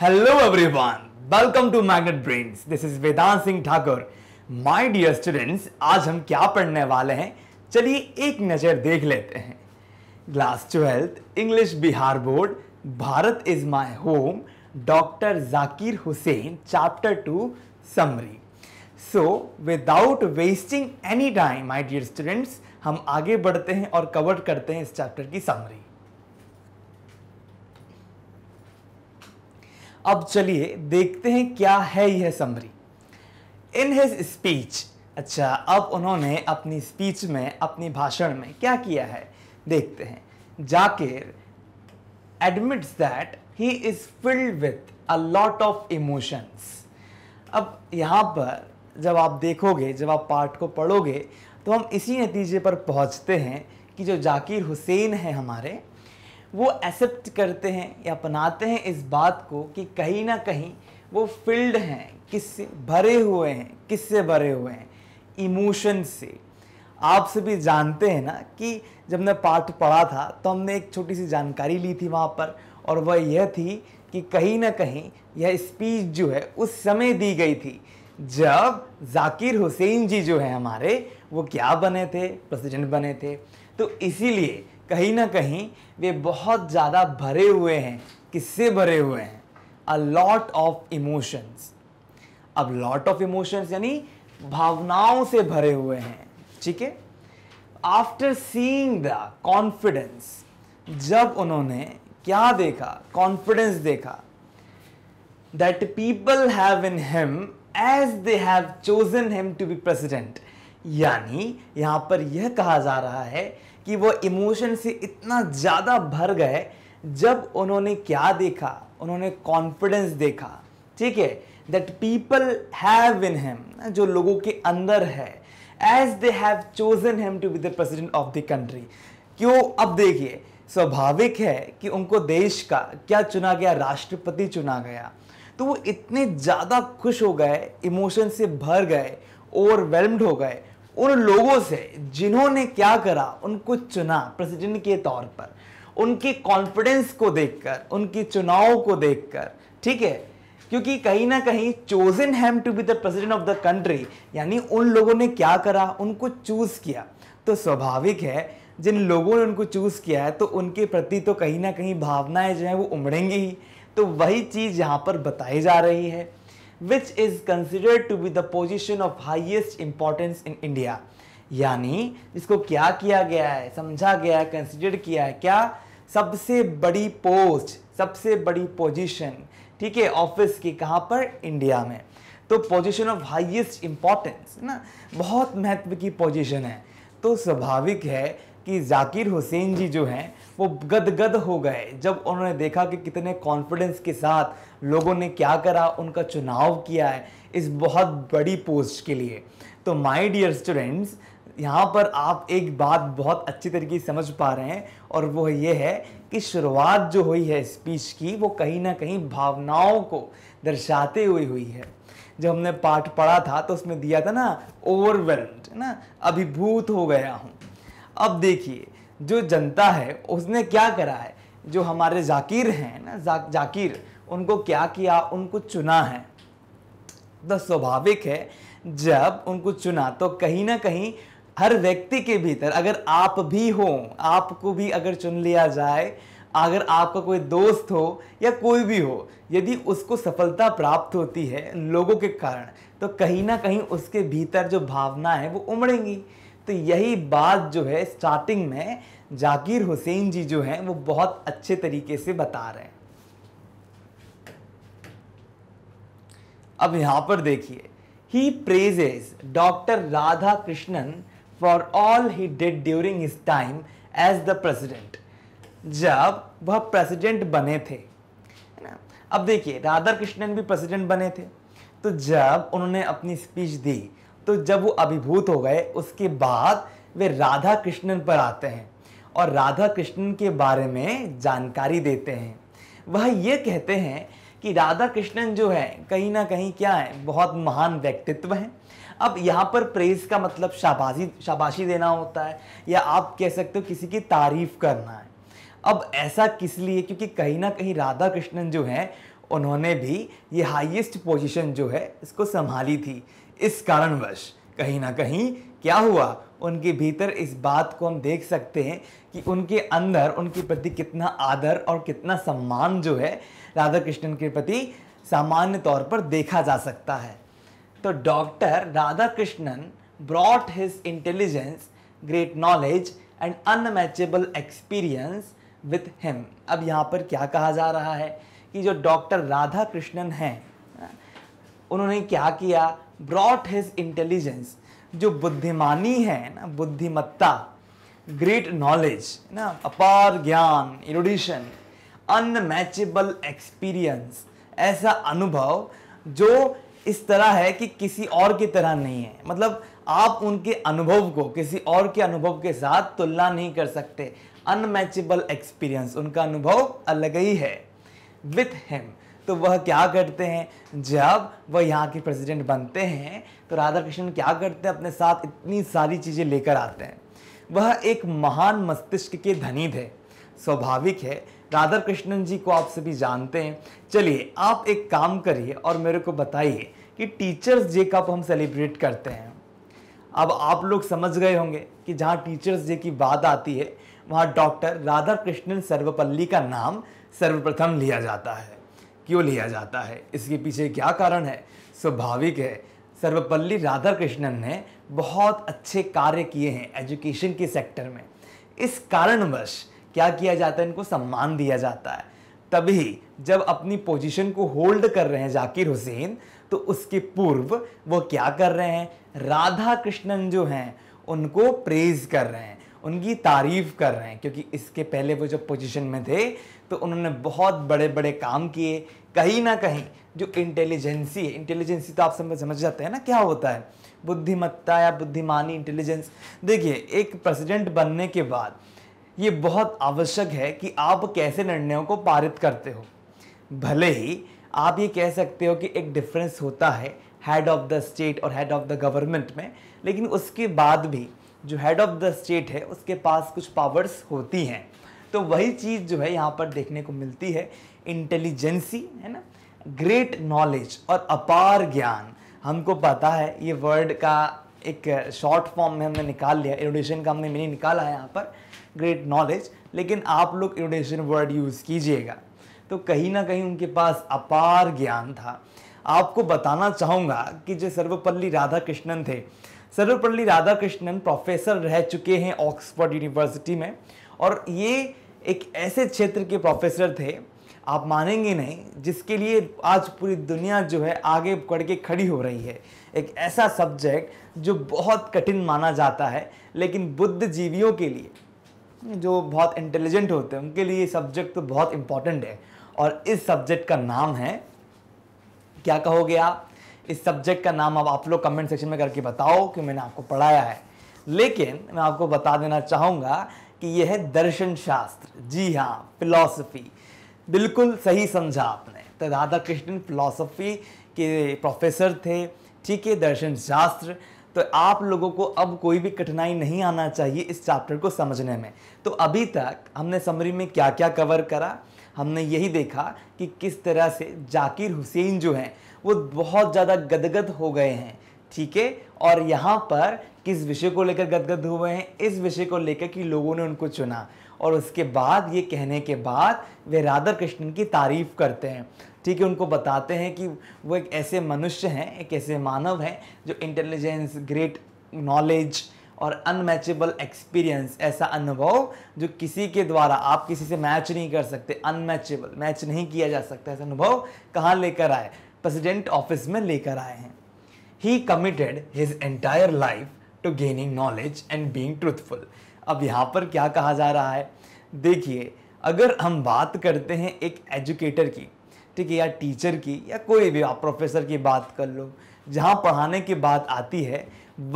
Hello everyone, welcome to Magnet Brains. This is Vedant Singh Thakur. My dear students, आज हम क्या पढ़ने वाले हैं चलिए एक नज़र देख लेते हैं class twelfth English Bihar board Bharat is my home doctor Zakir Hussain chapter two summary so without wasting any time my dear students हम आगे बढ़ते हैं और कवर करते हैं इस चैप्टर की समरी अब चलिए देखते हैं क्या है यह समरी इन हिज स्पीच अच्छा अब उन्होंने अपनी स्पीच में अपनी भाषण में क्या किया है देखते हैं Zakir admits that he is filled with a lot of emotions अब यहाँ पर जब आप देखोगे जब आप पाठ को पढ़ोगे तो हम इसी नतीजे पर पहुँचते हैं कि जो जाकिर हुसैन है हमारे वो एक्सेप्ट करते हैं या अपनाते हैं इस बात को कि कहीं ना कहीं वो फिल्ड हैं किससे भरे हुए हैं किससे भरे हुए हैं इमोशन से आप सभी जानते हैं ना कि जब मैं पाठ पढ़ा था तो हमने एक छोटी सी जानकारी ली थी वहाँ पर और वह यह थी कि कहीं ना कहीं यह स्पीच जो है उस समय दी गई थी जब जाकिर हुसैन जी जो है हमारे वो क्या बने थे प्रेसिडेंट बने थे तो इसीलिए कहीं ना कहीं वे बहुत ज़्यादा भरे हुए हैं किससे भरे हुए हैं अ लॉट ऑफ इमोशंस अब लॉट ऑफ इमोशंस यानी भावनाओं से भरे हुए हैं ठीक है आफ्टर सीइंग द कॉन्फिडेंस जब उन्होंने क्या देखा कॉन्फिडेंस देखा that people have in him as they have chosen him to be president यानी यहां पर यह कहा जा रहा है कि वो इमोशन से इतना ज़्यादा भर गए जब उन्होंने क्या देखा उन्होंने कॉन्फिडेंस देखा ठीक है that people have in him जो लोगों के अंदर है as they have chosen him to be the president of the country क्यों अब देखिए स्वाभाविक है कि उनको देश का क्या चुना गया राष्ट्रपति चुना गया तो वो इतने ज़्यादा खुश हो गए इमोशन से भर गए ओवरवेलम्ड हो गए उन लोगों से जिन्होंने क्या करा उनको चुना प्रेसिडेंट के तौर पर उनके कॉन्फिडेंस को देखकर उनके चुनाव को देखकर ठीक है क्योंकि कहीं ना कहीं chosen him to be the president of the country यानी उन लोगों ने क्या करा उनको चूज किया तो स्वाभाविक है जिन लोगों ने उनको चूज किया है तो उनके प्रति तो कहीं ना कहीं भावनाएं जो हैं वो उमड़ेंगी ही तो वही चीज़ यहाँ पर बताई जा रही है which is considered to be the position of highest importance in India. यानी इसको क्या किया गया है समझा गया है कंसिडर किया है क्या सबसे बड़ी पोस्ट सबसे बड़ी पोजीशन ठीक है ऑफिस की कहाँ पर इंडिया में तो पोजीशन ऑफ हाईएस्ट इम्पोर्टेंस ना बहुत महत्व की पोजीशन है तो स्वाभाविक है कि जाकिर हुसैन जी जो हैं वो गदगद हो गए जब उन्होंने देखा कि कितने कॉन्फिडेंस के साथ लोगों ने क्या करा उनका चुनाव किया है इस बहुत बड़ी पोस्ट के लिए तो माय डियर स्टूडेंट्स यहाँ पर आप एक बात बहुत अच्छी तरीके से समझ पा रहे हैं और वो ये है कि शुरुआत जो हुई है स्पीच की वो कहीं ना कहीं भावनाओं को दर्शाते हुए हुई है जब हमने पाठ पढ़ा था तो उसमें दिया था ना ओवरवेल्ड ना अभिभूत हो गया हूँ अब देखिए जो जनता है उसने क्या करा है जो हमारे जाकिर हैं ना जा, जाकिर उनको क्या किया उनको चुना है तो स्वाभाविक है जब उनको चुना तो कहीं ना कहीं हर व्यक्ति के भीतर अगर आप भी हो आपको भी अगर चुन लिया जाए अगर आपका कोई दोस्त हो या कोई भी हो यदि उसको सफलता प्राप्त होती है लोगों के कारण तो कहीं ना कहीं उसके भीतर जो भावना है वो उमड़ेंगी तो यही बात जो है स्टार्टिंग में जाकिर हुसैन जी जो हैं वो बहुत अच्छे तरीके से बता रहे हैं अब यहाँ पर देखिए he praises doctor Radhakrishnan for all he did during his time as the president जब वह प्रेसिडेंट बने थे ना अब देखिए राधा कृष्णन भी प्रेसिडेंट बने थे तो जब उन्होंने अपनी स्पीच दी तो जब वो अभिभूत हो गए उसके बाद वे राधा कृष्णन पर आते हैं और राधा कृष्णन के बारे में जानकारी देते हैं वह ये कहते हैं कि राधा कृष्णन जो है कहीं ना कहीं क्या है बहुत महान व्यक्तित्व हैं अब यहाँ पर प्रेस का मतलब शाबाशी शाबाशी देना होता है या आप कह सकते हो किसी की तारीफ करना है अब ऐसा किस लिए क्योंकि कहीं ना कहीं राधा कृष्णन जो है उन्होंने भी ये हाईएस्ट पोजीशन जो है इसको संभाली थी इस कारणवश कहीं ना कहीं क्या हुआ उनके भीतर इस बात को हम देख सकते हैं कि उनके अंदर उनके प्रति कितना आदर और कितना सम्मान जो है राधा कृष्णन के प्रति सामान्य तौर पर देखा जा सकता है तो doctor Radhakrishnan brought his intelligence great knowledge and unmatchable experience with him अब यहाँ पर क्या कहा जा रहा है कि जो डॉक्टर राधा कृष्णन हैं उन्होंने क्या किया ब्रॉट हिज इंटेलिजेंस जो बुद्धिमानी है ना बुद्धिमत्ता ग्रेट नॉलेज ना अपार ज्ञान इरोडिशन अनमैचेबल एक्सपीरियंस ऐसा अनुभव जो इस तरह है कि किसी और की तरह नहीं है मतलब आप उनके अनुभव को किसी और के अनुभव के साथ तुलना नहीं कर सकते अनमैचेबल एक्सपीरियंस उनका अनुभव अलग ही है विथ हिम तो वह क्या करते हैं जब वह यहाँ के प्रेसिडेंट बनते हैं तो राधा कृष्ण क्या करते हैं अपने साथ इतनी सारी चीज़ें लेकर आते हैं वह एक महान मस्तिष्क के धनी थे स्वाभाविक है राधा कृष्णन जी को आप सभी जानते हैं चलिए आप एक काम करिए और मेरे को बताइए कि टीचर्स डे कब हम सेलिब्रेट करते हैं अब आप लोग समझ गए होंगे कि जहाँ टीचर्स डे की बात आती है वहाँ डॉक्टर राधा कृष्णन सर्वपल्ली का नाम सर्वप्रथम लिया जाता है क्यों लिया जाता है इसके पीछे क्या कारण है स्वाभाविक है सर्वपल्ली राधा कृष्णन ने बहुत अच्छे कार्य किए हैं एजुकेशन के सेक्टर में इस कारणवश क्या किया जाता है इनको सम्मान दिया जाता है तभी जब अपनी पोजीशन को होल्ड कर रहे हैं जाकिर हुसैन तो उसके पूर्व वो क्या कर रहे हैं राधा कृष्णन जो हैं उनको प्रेज कर रहे हैं उनकी तारीफ कर रहे हैं क्योंकि इसके पहले वो जब पोजीशन में थे तो उन्होंने बहुत बड़े बड़े काम किए कहीं ना कहीं जो इंटेलिजेंसी है इंटेलिजेंसी तो आप समझ समझ जाते हैं ना क्या होता है बुद्धिमत्ता या बुद्धिमानी इंटेलिजेंस देखिए एक प्रेसिडेंट बनने के बाद ये बहुत आवश्यक है कि आप कैसे निर्णयों को पारित करते हो भले ही आप ये कह सकते हो कि एक डिफरेंस होता है हेड ऑफ़ द स्टेट और हेड ऑफ़ द गवर्नमेंट में लेकिन उसके बाद भी जो हेड ऑफ़ द स्टेट है उसके पास कुछ पावर्स होती हैं तो वही चीज़ जो है यहाँ पर देखने को मिलती है इंटेलिजेंसी है ना ग्रेट नॉलेज और अपार ज्ञान हमको पता है ये वर्ड का एक शॉर्ट फॉर्म में हमने निकाल लिया एडोडेशन का हमने मैंने निकाला है यहाँ पर ग्रेट नॉलेज लेकिन आप लोग इंडोनेशियन वर्ड यूज़ कीजिएगा तो कहीं ना कहीं उनके पास अपार ज्ञान था आपको बताना चाहूँगा कि जो सर्वपल्ली राधा कृष्णन थे सर्वपल्ली राधा कृष्णन प्रोफेसर रह चुके हैं ऑक्सफोर्ड यूनिवर्सिटी में और ये एक ऐसे क्षेत्र के प्रोफेसर थे आप मानेंगे नहीं जिसके लिए आज पूरी दुनिया जो है आगे बढ़ के खड़ी हो रही है एक ऐसा सब्जेक्ट जो बहुत कठिन माना जाता है लेकिन बुद्ध जीवियों के लिए जो बहुत इंटेलिजेंट होते हैं उनके लिए सब्जेक्ट तो बहुत इंपॉर्टेंट है और इस सब्जेक्ट का नाम है क्या कहोगे आप इस सब्जेक्ट का नाम अब आप लोग कमेंट सेक्शन में करके बताओ कि मैंने आपको पढ़ाया है लेकिन मैं आपको बता देना चाहूँगा कि यह है दर्शन शास्त्र जी हाँ फिलॉसफी बिल्कुल सही समझा आपने तो राधा कृष्ण फिलॉसफी के प्रोफेसर थे ठीक है दर्शन शास्त्र तो आप लोगों को अब कोई भी कठिनाई नहीं आना चाहिए इस चैप्टर को समझने में तो अभी तक हमने समरी में क्या क्या कवर करा हमने यही देखा कि किस तरह से जाकिर हुसैन जो हैं वो बहुत ज़्यादा गदगद हो गए हैं ठीक है और यहाँ पर किस विषय को लेकर गदगद हुए हैं इस विषय को लेकर कि लोगों ने उनको चुना और उसके बाद ये कहने के बाद वे राधा कृष्ण की तारीफ करते हैं ठीक है उनको बताते हैं कि वो एक ऐसे मनुष्य हैं एक ऐसे मानव हैं जो इंटेलिजेंस ग्रेट नॉलेज और अनमैचेबल एक्सपीरियंस ऐसा अनुभव जो किसी के द्वारा आप किसी से मैच नहीं कर सकते अनमैचेबल मैच नहीं किया जा सकता ऐसा अनुभव कहाँ लेकर आए प्रेसिडेंट ऑफिस में लेकर आए हैं he committed his entire life to gaining knowledge and being truthful अब यहाँ पर क्या कहा जा रहा है देखिए अगर हम बात करते हैं एक एजुकेटर की ठीक है या टीचर की या कोई भी आप प्रोफेसर की बात कर लो जहाँ पढ़ाने की बात आती है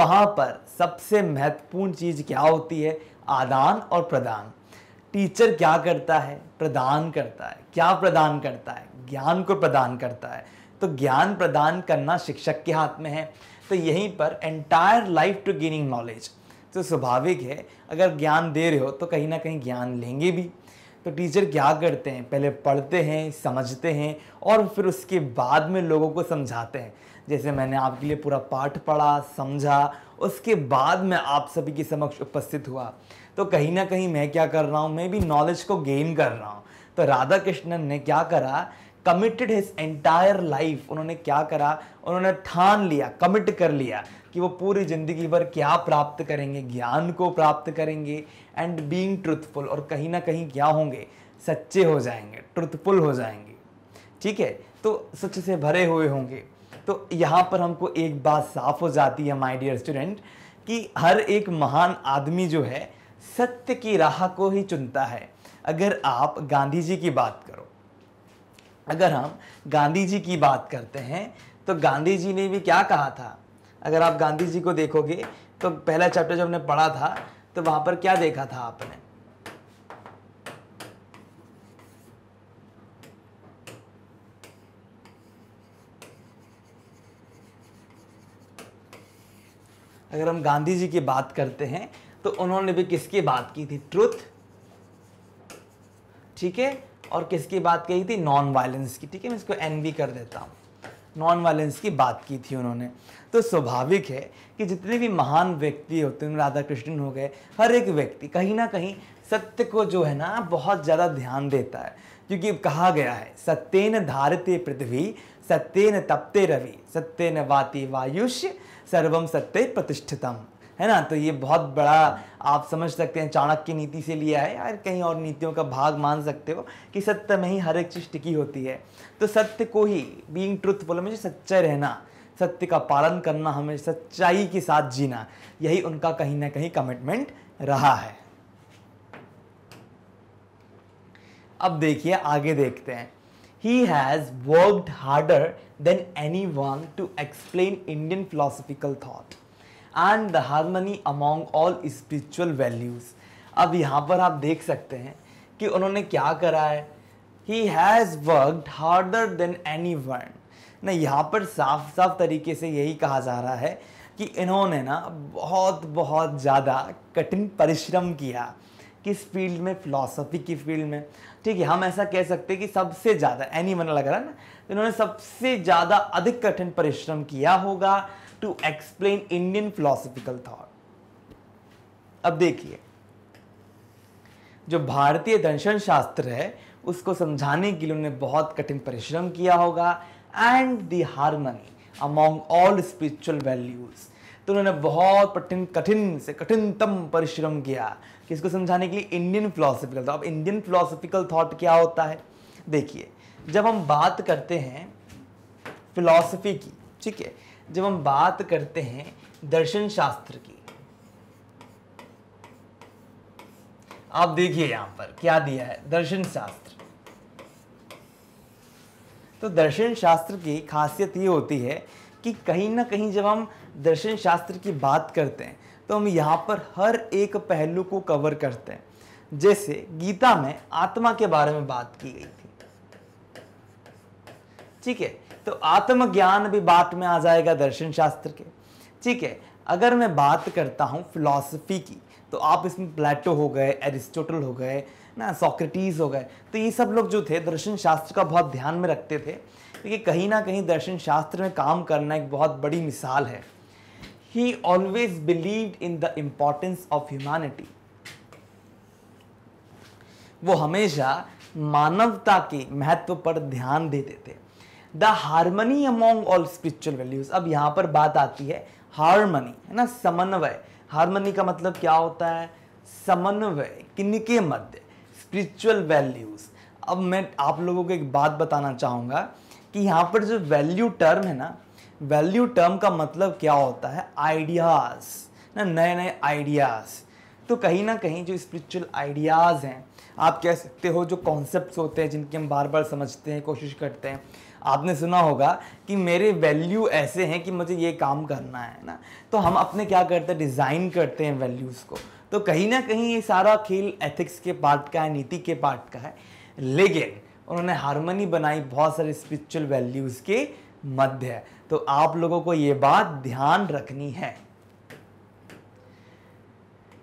वहाँ पर सबसे महत्वपूर्ण चीज़ क्या होती है आदान और प्रदान टीचर क्या करता है प्रदान करता है क्या प्रदान करता है ज्ञान को प्रदान करता है तो ज्ञान प्रदान करना शिक्षक के हाथ में है तो यहीं पर entire life to gaining knowledge तो स्वाभाविक है अगर ज्ञान दे रहे हो तो कहीं ना कहीं ज्ञान लेंगे भी तो टीचर क्या करते हैं पहले पढ़ते हैं समझते हैं और फिर उसके बाद में लोगों को समझाते हैं जैसे मैंने आपके लिए पूरा पाठ पढ़ा समझा उसके बाद मैं आप सभी के समक्ष उपस्थित हुआ तो कहीं ना कहीं मैं क्या कर रहा हूँ मैं भी नॉलेज को गेन कर रहा हूँ तो राधा कृष्णन ने क्या करा कमिटेड हिज एंटायर लाइफ उन्होंने क्या करा उन्होंने ठान लिया कमिट कर लिया कि वो पूरी ज़िंदगी भर क्या प्राप्त करेंगे ज्ञान को प्राप्त करेंगे एंड बीइंग ट्रुथफुल और कहीं ना कहीं क्या होंगे सच्चे हो जाएंगे ट्रुथफुल हो जाएंगे ठीक है तो सच से भरे हुए होंगे तो यहाँ पर हमको एक बात साफ हो जाती है माई डियर स्टूडेंट कि हर एक महान आदमी जो है सत्य की राह को ही चुनता है अगर आप गांधी जी की बात करो अगर हम गांधी जी की बात करते हैं तो गांधी जी ने भी क्या कहा था अगर आप गांधी जी को देखोगे तो पहला चैप्टर जब हमने पढ़ा था तो वहां पर क्या देखा था आपने अगर हम गांधी जी की बात करते हैं तो उन्होंने भी किसकी बात की थी ट्रुथ ठीक है और किसकी बात कही थी नॉन वायलेंस की ठीक है मैं इसको एन कर देता हूं नॉन वायलेंस की बात की थी उन्होंने तो स्वाभाविक है कि जितने भी महान व्यक्ति होते हैं राधा कृष्ण हो गए हर एक व्यक्ति कहीं ना कहीं सत्य को जो है ना बहुत ज़्यादा ध्यान देता है क्योंकि कहा गया है सत्येन धारते पृथ्वी सत्येन तपते रवि सत्येन वाति वायुष्य सर्वम सत्य प्रतिष्ठितम है ना तो ये बहुत बड़ा आप समझ सकते हैं चाणक्य नीति से लिया है यार कहीं और नीतियों का भाग मान सकते हो कि सत्य में ही हर एक चीज़ टिकी होती है तो सत्य को ही ट्रुथ ट्रूथफुल मुझे सच्चा रहना सत्य का पालन करना हमें सच्चाई के साथ जीना यही उनका कहीं ना कहीं कमिटमेंट रहा है अब देखिए आगे देखते हैं he has worked harder than anyone to explain Indian philosophical thought and the harmony among all spiritual values अब यहाँ पर आप देख सकते हैं कि उन्होंने क्या करा है he has worked harder than एनी वर्न ना यहाँ पर साफ साफ तरीके से यही कहा जा रहा है कि इन्होंने ना बहुत बहुत ज़्यादा कठिन परिश्रम किया किस फील्ड में फिलोसफी की फील्ड में ठीक है हम ऐसा कह सकते हैं कि सबसे ज़्यादा एनी मन लग रहा है ना इन्होंने सबसे ज़्यादा अधिक कठिन परिश्रम किया होगा to explain Indian philosophical thought अब देखिए जो भारतीय दर्शन शास्त्र है उसको समझाने के लिए उन्होंने बहुत कठिन परिश्रम किया होगा and the harmony among all spiritual values तो उन्होंने बहुत कठिन कठिन से कठिनतम परिश्रम किया कि इसको समझाने के लिए इंडियन फिलोसफिकल थॉट अब इंडियन फिलोसफिकल थॉट क्या होता है देखिए जब हम बात करते हैं फिलॉसफी की ठीक है जब हम बात करते हैं दर्शन शास्त्र की आप देखिए यहां पर क्या दिया है दर्शन शास्त्र तो दर्शन शास्त्र की खासियत ये होती है कि कहीं ना कहीं जब हम दर्शन शास्त्र की बात करते हैं तो हम यहाँ पर हर एक पहलू को कवर करते हैं जैसे गीता में आत्मा के बारे में बात की गई थी ठीक है तो आत्मज्ञान भी बात में आ जाएगा दर्शन शास्त्र के ठीक है अगर मैं बात करता हूँ फिलॉसफी की तो आप इसमें प्लेटो हो गए एरिस्टोटल हो गए ना सॉक्रेटीज हो गए तो ये सब लोग जो थे दर्शन शास्त्र का बहुत ध्यान में रखते थे क्योंकि कहीं ना कहीं दर्शन शास्त्र में काम करना एक बहुत बड़ी मिसाल है he always believe in the importance of humanity वो हमेशा मानवता के महत्व पर ध्यान देते थे the harmony among all spiritual values अब यहाँ पर बात आती है हारमनी है ना समन्वय हारमनी का मतलब क्या होता है समन्वय किनके मध्य स्पिरिचुअल वैल्यूज अब मैं आप लोगों को एक बात बताना चाहूँगा कि यहाँ पर जो वैल्यू टर्म है ना वैल्यू टर्म का मतलब क्या होता है आइडियाज़ ना नए नए आइडियाज़ तो कहीं ना कहीं जो स्पिरिचुअल आइडियाज़ हैं आप कह सकते हो जो कॉन्सेप्ट्स होते हैं जिनके हम बार बार समझते हैं कोशिश करते हैं आपने सुना होगा कि मेरे वैल्यू ऐसे हैं कि मुझे ये काम करना है ना तो हम अपने क्या करते हैं डिज़ाइन करते हैं वैल्यूज़ को तो कहीं ना कहीं ये सारा खेल एथिक्स के पार्ट का है नीति के पार्ट का है लेकिन उन्होंने हारमोनी बनाई बहुत सारे स्पिरिचुअल वैल्यूज़ के मध्य तो आप लोगों को ये बात ध्यान रखनी है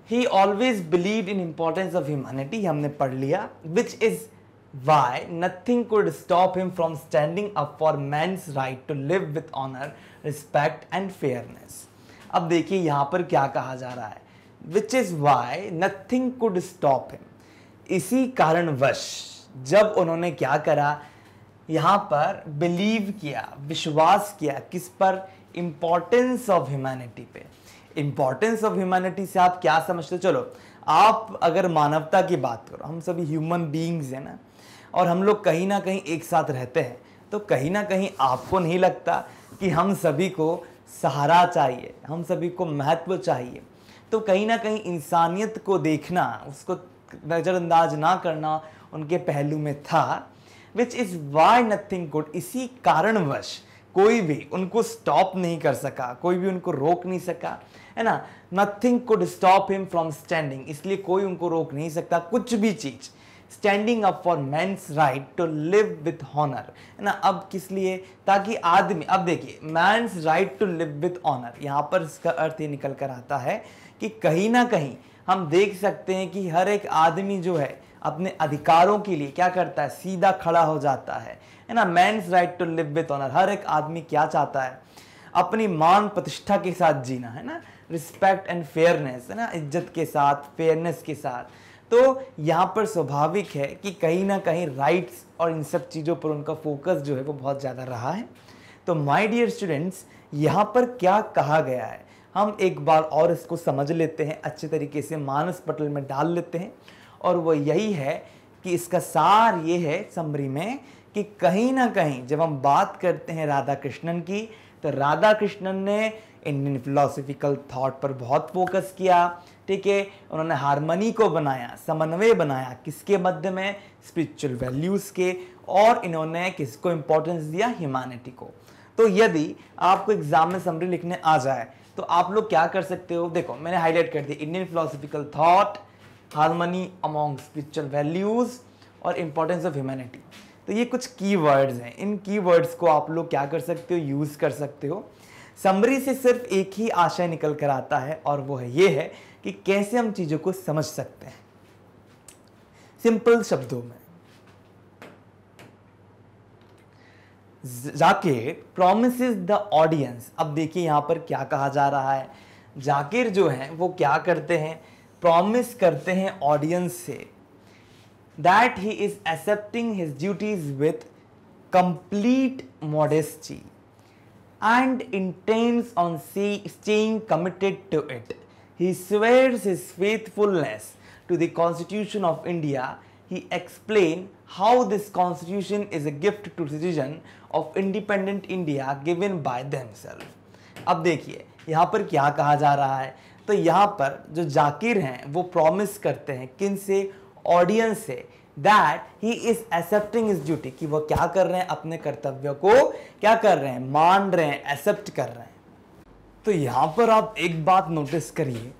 he always believe in importance of humanity हमने पढ़ लिया which is why nothing could stop him from standing up for men's right to live with honor, respect and fairness. अब देखिए यहाँ पर क्या कहा जा रहा है which is why nothing could stop him इसी कारणवश जब उन्होंने क्या करा यहाँ पर बिलीव किया विश्वास किया किस पर इम्पॉर्टेंस ऑफ ह्यूमैनिटी पे इम्पॉर्टेंस ऑफ ह्यूमैनिटी से आप क्या समझते चलो आप अगर मानवता की बात करो हम सभी ह्यूमन बींग्स हैं ना और हम लोग कहीं ना कहीं एक साथ रहते हैं तो कहीं ना कहीं आपको नहीं लगता कि हम सभी को सहारा चाहिए हम सभी को महत्व चाहिए तो कहीं ना कहीं इंसानियत को देखना उसको नज़रअंदाज ना करना उनके पहलू में था which is why nothing could इसी कारणवश कोई भी उनको स्टॉप नहीं कर सका कोई भी उनको रोक नहीं सका है ना nothing could stop him from standing इसलिए कोई उनको रोक नहीं सकता कुछ भी चीज़ standing up for man's right to live with honour है ना अब किस लिए ताकि आदमी अब देखिए man's right to live with honour यहाँ पर इसका अर्थ ये निकल कर आता है कि कहीं ना कहीं हम देख सकते हैं कि हर एक आदमी जो है अपने अधिकारों के लिए क्या करता है सीधा खड़ा हो जाता है है ना man's right to live with honour हर एक आदमी क्या चाहता है अपनी मान प्रतिष्ठा के साथ जीना है ना रिस्पेक्ट एंड फेयरनेस है ना इज्जत के साथ फेयरनेस के साथ तो यहाँ पर स्वाभाविक है कि कहीं ना कहीं राइट्स और इन सब चीज़ों पर उनका फोकस जो है वो बहुत ज़्यादा रहा है तो माय डियर स्टूडेंट्स यहाँ पर क्या कहा गया है हम एक बार और इसको समझ लेते हैं अच्छे तरीके से मानस पटल में डाल लेते हैं और वो यही है कि इसका सार ये है समरी में कि कहीं ना कहीं जब हम बात करते हैं राधा कृष्णन की तो राधा कृष्णन ने इंडियन फिलोसफिकल थाट पर बहुत फोकस किया ठीक है उन्होंने हारमनी को बनाया समन्वय बनाया किसके मध्य में स्पिरिचुअल वैल्यूज़ के और इन्होंने किसको इंपॉर्टेंस दिया ह्यूमैनिटी को तो यदि आपको एग्जाम में समरी लिखने आ जाए तो आप लोग क्या कर सकते हो देखो मैंने हाईलाइट कर दिया Indian philosophical thought harmony among spiritual values और इम्पोर्टेंस ऑफ ह्यूमैनिटी तो ये कुछ की वर्ड्स हैं इन की वर्ड्स को आप लोग क्या कर सकते हो यूज़ कर सकते हो समरी से सिर्फ एक ही आशय निकल कर आता है और वो है ये है कि कैसे हम चीज़ों को समझ सकते हैं सिंपल शब्दों में जाकिर प्रोमिस द ऑडियंस अब देखिए यहां पर क्या कहा जा रहा है जाकिर जो है वो क्या करते हैं प्रॉमिस करते हैं ऑडियंस से that he is accepting his duties with complete modesty and intense on see staying committed to it He swears his faithfulness to the Constitution of India. He explained how this constitution is a gift to citizen of independent India given by themselves. अब देखिए यहाँ पर क्या कहा जा रहा है तो यहाँ पर जो जाकिर हैं वो प्रॉमिस करते हैं किन से ऑडियंस से that he is accepting is duty कि वो क्या कर रहे हैं अपने कर्तव्य को क्या कर रहे हैं मान रहे हैं एक्सेप्ट कर रहे हैं तो यहाँ पर आप एक बात नोटिस करिए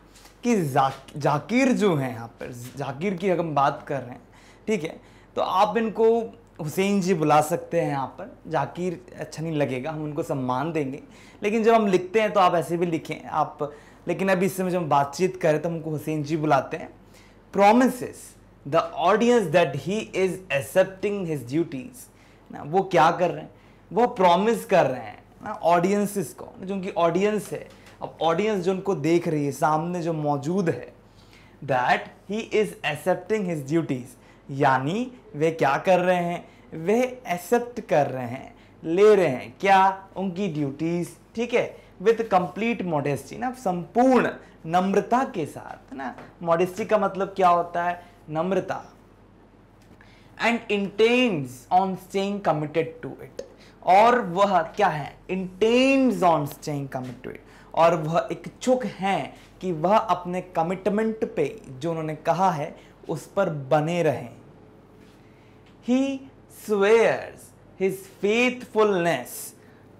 कि जा, जाकिर जो हैं यहाँ पर जाकिर की हम बात कर रहे हैं ठीक है तो आप इनको हुसैन जी बुला सकते हैं यहाँ पर जाकिर अच्छा नहीं लगेगा हम उनको सम्मान देंगे लेकिन जब हम लिखते हैं तो आप ऐसे भी लिखें आप लेकिन अभी इस समय जब हम बातचीत करें तो हमको हुसैन जी बुलाते हैं promise the audience that he is accepting his duties ना वो क्या कर रहे हैं वो प्रोमिस कर रहे हैं ऑडियंसिस हाँ, को जो उनकी ऑडियंस है अब ऑडियंस जो उनको देख रही है सामने जो मौजूद है that he is accepting his duties यानी वे क्या कर रहे हैं वे एक्सेप्ट कर रहे हैं ले रहे हैं क्या उनकी ड्यूटीज़ ठीक है विथ कंप्लीट मॉडेस्टी ना संपूर्ण नम्रता के साथ ना मॉडेस्टी का मतलब क्या होता है नम्रता and intense on staying committed to it और वह क्या है इंटेन्स ऑन स्टेइंग कमिटेड और वह इच्छुक हैं कि वह अपने कमिटमेंट पे जो उन्होंने कहा है उस पर बने रहें he swears his faithfulness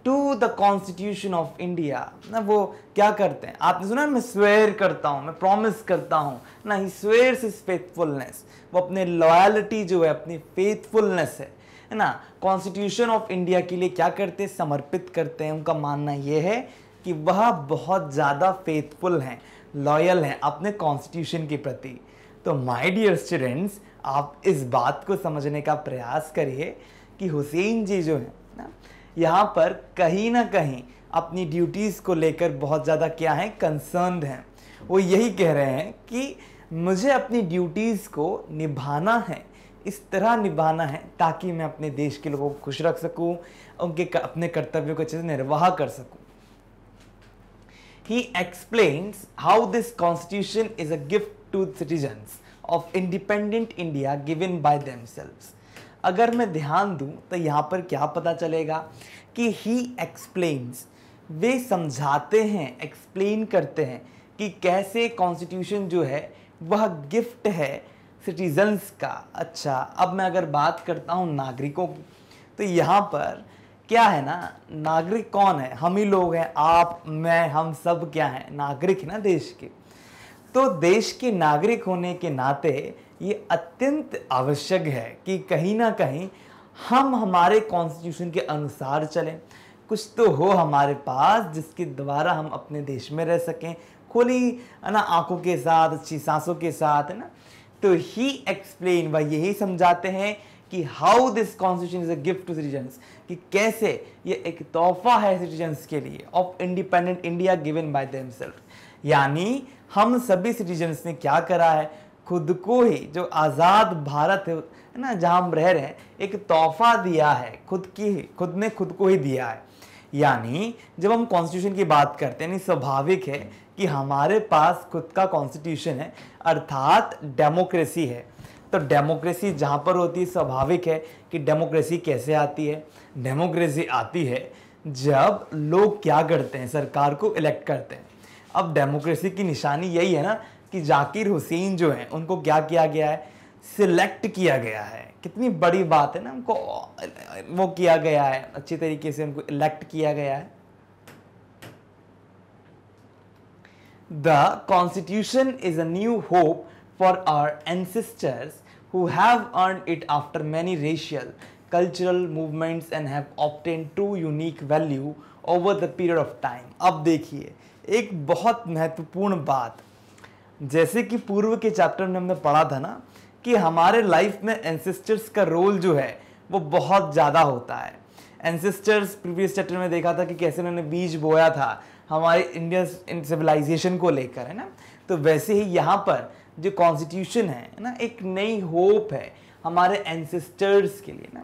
to the constitution of India ना वो क्या करते हैं आपने सुना मैं स्वेयर करता हूँ मैं प्रॉमिस करता हूँ ना ही स्वेयर्स हिज फेथफुलनेस वो अपने लॉयलिटी जो है अपनी फेथफुलनेस है है ना कॉन्स्टिट्यूशन ऑफ इंडिया के लिए क्या करते हैं समर्पित करते हैं उनका मानना यह है कि वह बहुत ज़्यादा फेथफुल हैं लॉयल हैं अपने कॉन्स्टिट्यूशन के प्रति तो माय डियर स्टूडेंट्स आप इस बात को समझने का प्रयास करिए कि हुसैन जी जो हैं ना यहाँ पर कहीं ना कहीं अपनी ड्यूटीज़ को लेकर बहुत ज़्यादा क्या हैं कंसर्न हैं वो यही कह रहे हैं कि मुझे अपनी ड्यूटीज़ को निभाना है इस तरह निभाना है ताकि मैं अपने देश के लोगों को खुश रख सकूं उनके अपने कर्तव्यों को अच्छे से निर्वाह कर सकूं he explains how this constitution is a gift to citizens of independent India given by themselves अगर मैं ध्यान दूं तो यहाँ पर क्या पता चलेगा कि ही एक्सप्लेन्स वे समझाते हैं एक्सप्लेन करते हैं कि कैसे कॉन्स्टिट्यूशन जो है वह गिफ्ट है सिटीजन्स का अच्छा अब मैं अगर बात करता हूँ नागरिकों की तो यहाँ पर क्या है ना नागरिक कौन है हम ही लोग हैं आप मैं हम सब क्या हैं नागरिक है ना देश के तो देश के नागरिक होने के नाते ये अत्यंत आवश्यक है कि कहीं ना कहीं हम हमारे कॉन्स्टिट्यूशन के अनुसार चलें कुछ तो हो हमारे पास जिसके द्वारा हम अपने देश में रह सकें खुली है ना आँखों के साथ अच्छी सांसों के साथ है ना तो ही एक्सप्लेन वह यही समझाते हैं कि how this constitution is a gift to citizens कि कैसे ये एक तोहफा है सिटीजन्स के लिए of independent India given by them यानी हम सभी सिटीजन्स ने क्या करा है खुद को ही जो आज़ाद भारत है ना जहाँ हम रह रहे हैं एक तोहफा दिया है खुद की ही खुद ने खुद को ही दिया है यानी जब हम कॉन्स्टिट्यूशन की बात करते हैं यानी स्वाभाविक है कि हमारे पास खुद का कॉन्स्टिट्यूशन है अर्थात डेमोक्रेसी है तो डेमोक्रेसी जहाँ पर होती है स्वाभाविक है कि डेमोक्रेसी कैसे आती है डेमोक्रेसी आती है जब लोग क्या करते हैं सरकार को इलेक्ट करते हैं अब डेमोक्रेसी की निशानी यही है ना कि जाकिर हुसैन जो हैं उनको क्या किया गया है सिलेक्ट किया गया है कितनी बड़ी बात है ना उनको वो किया गया है अच्छी तरीके से उनको इलेक्ट किया गया है The Constitution is a new hope for our ancestors who have earned it after many racial, cultural movements and have obtained two unique value over the period of time. अब देखिए एक बहुत महत्वपूर्ण बात जैसे कि पूर्व के चैप्टर में हमने पढ़ा था ना कि हमारे लाइफ में एंसेस्टर्स का रोल जो है वो बहुत ज़्यादा होता है एंसेस्टर्स प्रीवियस चैप्टर में देखा था कि कैसे उन्होंने बीज बोया था हमारे इंडियन सिविलाइजेशन को लेकर है ना तो वैसे ही यहाँ पर जो कॉन्स्टिट्यूशन है ना एक नई होप है हमारे एनसिस्टर्स के लिए ना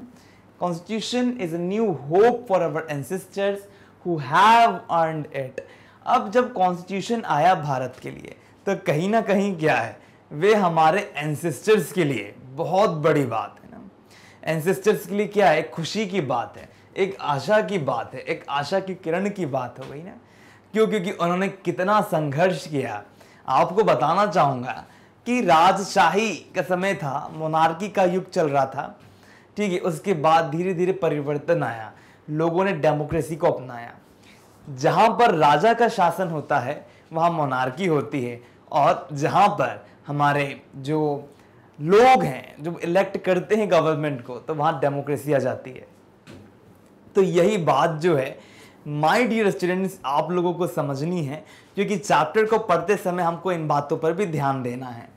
constitution is a new hope for our ancestors who have earned it अब जब कॉन्स्टिट्यूशन आया भारत के लिए तो कहीं ना कहीं क्या है वे हमारे एनसिस्टर्स के लिए बहुत बड़ी बात है ना एनसिस्टर्स के लिए क्या है खुशी की बात है एक आशा की बात है एक आशा की किरण की बात हो गई ना क्यों क्योंकि उन्होंने कितना संघर्ष किया आपको बताना चाहूँगा कि राजशाही का समय था मोनार्की का युग चल रहा था ठीक है उसके बाद धीरे धीरे परिवर्तन आया लोगों ने डेमोक्रेसी को अपनाया जहाँ पर राजा का शासन होता है वहाँ मोनार्की होती है और जहाँ पर हमारे जो लोग हैं जो इलेक्ट करते हैं गवर्नमेंट को तो वहाँ डेमोक्रेसी आ जाती है तो यही बात जो है माय डियर स्टूडेंट्स आप लोगों को समझनी है क्योंकि चैप्टर को पढ़ते समय हमको इन बातों पर भी ध्यान देना है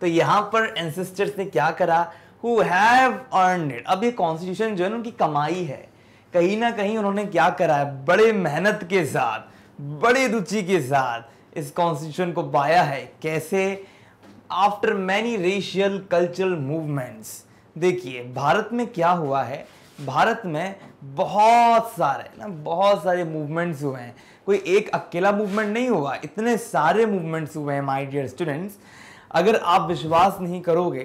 तो यहाँ पर एंसेस्टर्स ने क्या करा हु हैव अर्न इट अब ये कॉन्स्टिट्यूशन जो है उनकी कमाई है कहीं ना कहीं उन्होंने क्या करा है बड़े मेहनत के साथ बड़े रुचि के साथ इस कॉन्स्टिट्यूशन को पाया है कैसे after many racial cultural movements देखिए भारत में क्या हुआ है भारत में बहुत सारे ना बहुत सारे मूवमेंट्स हुए हैं कोई एक अकेला मूवमेंट नहीं हुआ इतने सारे मूवमेंट्स हुए हैं माय डियर स्टूडेंट्स अगर आप विश्वास नहीं करोगे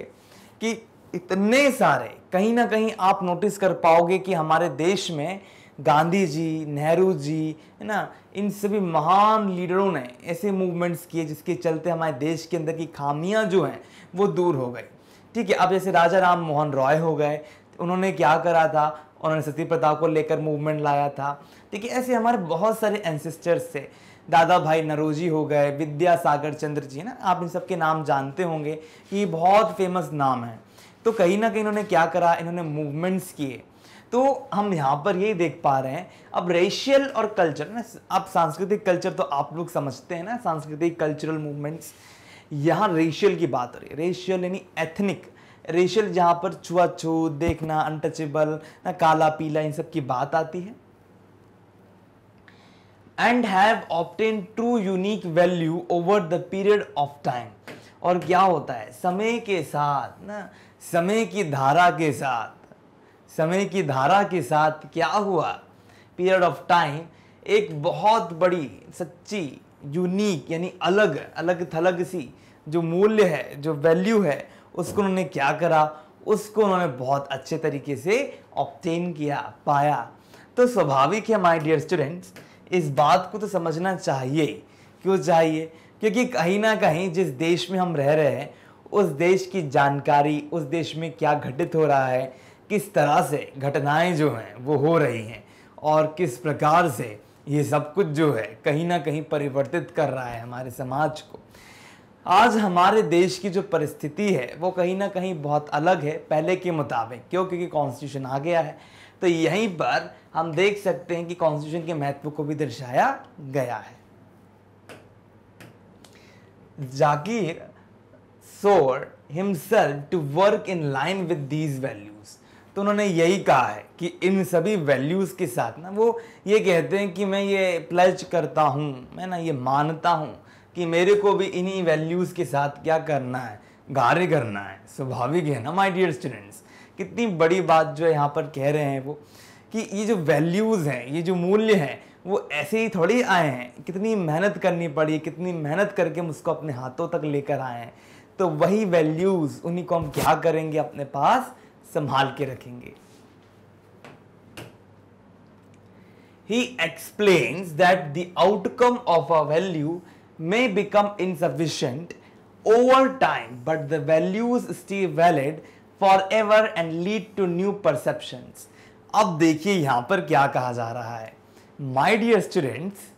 कि इतने सारे कहीं ना कहीं आप नोटिस कर पाओगे कि हमारे देश में गांधी जी नेहरू जी है ना इन सभी महान लीडरों ने ऐसे मूवमेंट्स किए जिसके चलते हमारे देश के अंदर की खामियां जो हैं वो दूर हो गई ठीक है अब जैसे राजा राम मोहन रॉय हो गए उन्होंने क्या करा था उन्होंने सती प्रथा को लेकर मूवमेंट लाया था देखिए ऐसे हमारे बहुत सारे एंसेस्टर्स थे दादा भाई नरोजी हो गए विद्या सागर चंद्र जी ना आप इन सब के नाम जानते होंगे कि ये बहुत फेमस नाम है तो कहीं ना कहीं इन्होंने क्या करा इन्होंने मूवमेंट्स किए तो हम यहाँ पर यही देख पा रहे हैं अब रेशियल और कल्चर ना अब सांस्कृतिक कल्चर तो आप लोग समझते हैं ना सांस्कृतिक कल्चरल मूवमेंट्स यहाँ रेशियल की बात हो रही है रेशियल यानी एथनिक रेशियल जहाँ पर छुआछूत देखना अनटचेबल ना काला पीला इन सब की बात आती है and have obtain true unique value over the period of time और क्या होता है समय के साथ ना समय की धारा के साथ समय की धारा के साथ क्या हुआ पीरियड ऑफ टाइम एक बहुत बड़ी सच्ची यूनिक यानी अलग अलग थलग सी जो मूल्य है जो वैल्यू है उसको उन्होंने क्या करा उसको उन्होंने बहुत अच्छे तरीके से ऑप्टेन किया पाया तो स्वाभाविक है माय डियर स्टूडेंट्स इस बात को तो समझना चाहिए क्यों चाहिए क्योंकि कहीं ना कहीं जिस देश में हम रह रहे हैं उस देश की जानकारी उस देश में क्या घटित हो रहा है किस तरह से घटनाएं जो हैं वो हो रही हैं और किस प्रकार से ये सब कुछ जो है कहीं ना कहीं परिवर्तित कर रहा है हमारे समाज को आज हमारे देश की जो परिस्थिति है वो कहीं ना कहीं बहुत अलग है पहले के मुताबिक क्यों क्योंकि कॉन्स्टिट्यूशन आ गया है तो यहीं पर हम देख सकते हैं कि कॉन्स्टिट्यूशन के महत्व को भी दर्शाया गया है Zakir swore himself to work in line with these values तो उन्होंने यही कहा है कि इन सभी वैल्यूज़ के साथ ना वो ये कहते हैं कि मैं ये प्लज करता हूँ मैं ना ये मानता हूँ कि मेरे को भी इन्हीं वैल्यूज़ के साथ क्या करना है गारे करना है स्वाभाविक है ना माय डियर स्टूडेंट्स कितनी बड़ी बात जो यहाँ पर कह रहे हैं वो कि ये जो वैल्यूज़ हैं ये जो मूल्य हैं वो ऐसे ही थोड़ी आए हैं कितनी मेहनत करनी पड़ी कितनी मेहनत करके हम उसको अपने हाथों तक लेकर आए हैं तो वही वैल्यूज़ उन्हीं को हम क्या करेंगे अपने पास संभाल के रखेंगे he explain that the outcome of a value may become insufficient over time but the values stay valid for ever and lead to new perception अब देखिए यहां पर क्या कहा जा रहा है my dear students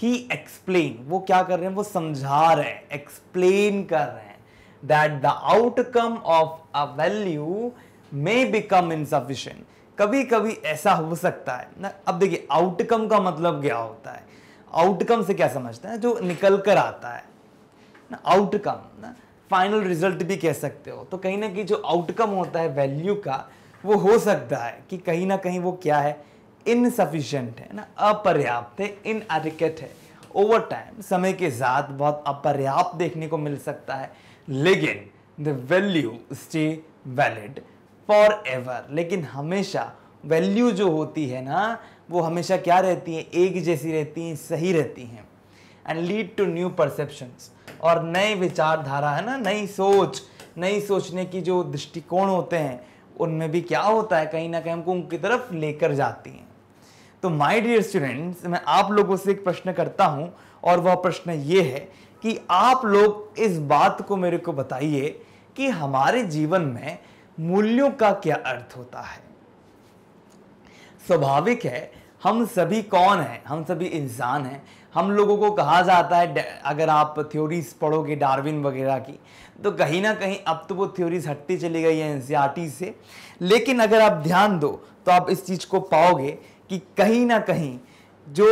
he explain वो क्या कर रहे हैं वो समझा रहे हैं एक्सप्लेन कर रहे हैं that the outcome of a value may become insufficient कभी कभी ऐसा हो सकता है ना अब देखिए आउटकम का मतलब क्या होता है आउटकम से क्या समझते हैं जो निकल कर आता है ना आउटकम ना फाइनल रिजल्ट भी कह सकते हो तो कहीं ना कहीं जो आउटकम होता है वैल्यू का वो हो सकता है कि कहीं ना कहीं वो क्या है इनसफिशेंट है ना अपर्याप्त है इन है ओवर टाइम समय के साथ बहुत अपर्याप्त देखने को मिल सकता है लेकिन the value stay valid for ever लेकिन हमेशा वैल्यू जो होती है ना वो हमेशा क्या रहती हैं एक जैसी रहती हैं सही रहती हैं and lead to new perceptions और नए विचारधारा है ना नई सोच नई सोचने की जो दृष्टिकोण होते हैं उनमें भी क्या होता है कहीं ना कहीं हमको उनकी तरफ लेकर जाती हैं तो माय डियर स्टूडेंट्स मैं आप लोगों से एक प्रश्न करता हूं और वह प्रश्न ये है कि आप लोग इस बात को मेरे को बताइए कि हमारे जीवन में मूल्यों का क्या अर्थ होता है स्वाभाविक है हम सभी कौन हैं हम सभी इंसान हैं हम लोगों को कहा जाता है अगर आप थ्योरीज पढ़ोगे डार्विन वगैरह की तो कहीं ना कहीं अब तो वो थ्योरीज हटती चली गई है एन से लेकिन अगर आप ध्यान दो तो आप इस चीज़ को पाओगे कि कहीं ना कहीं जो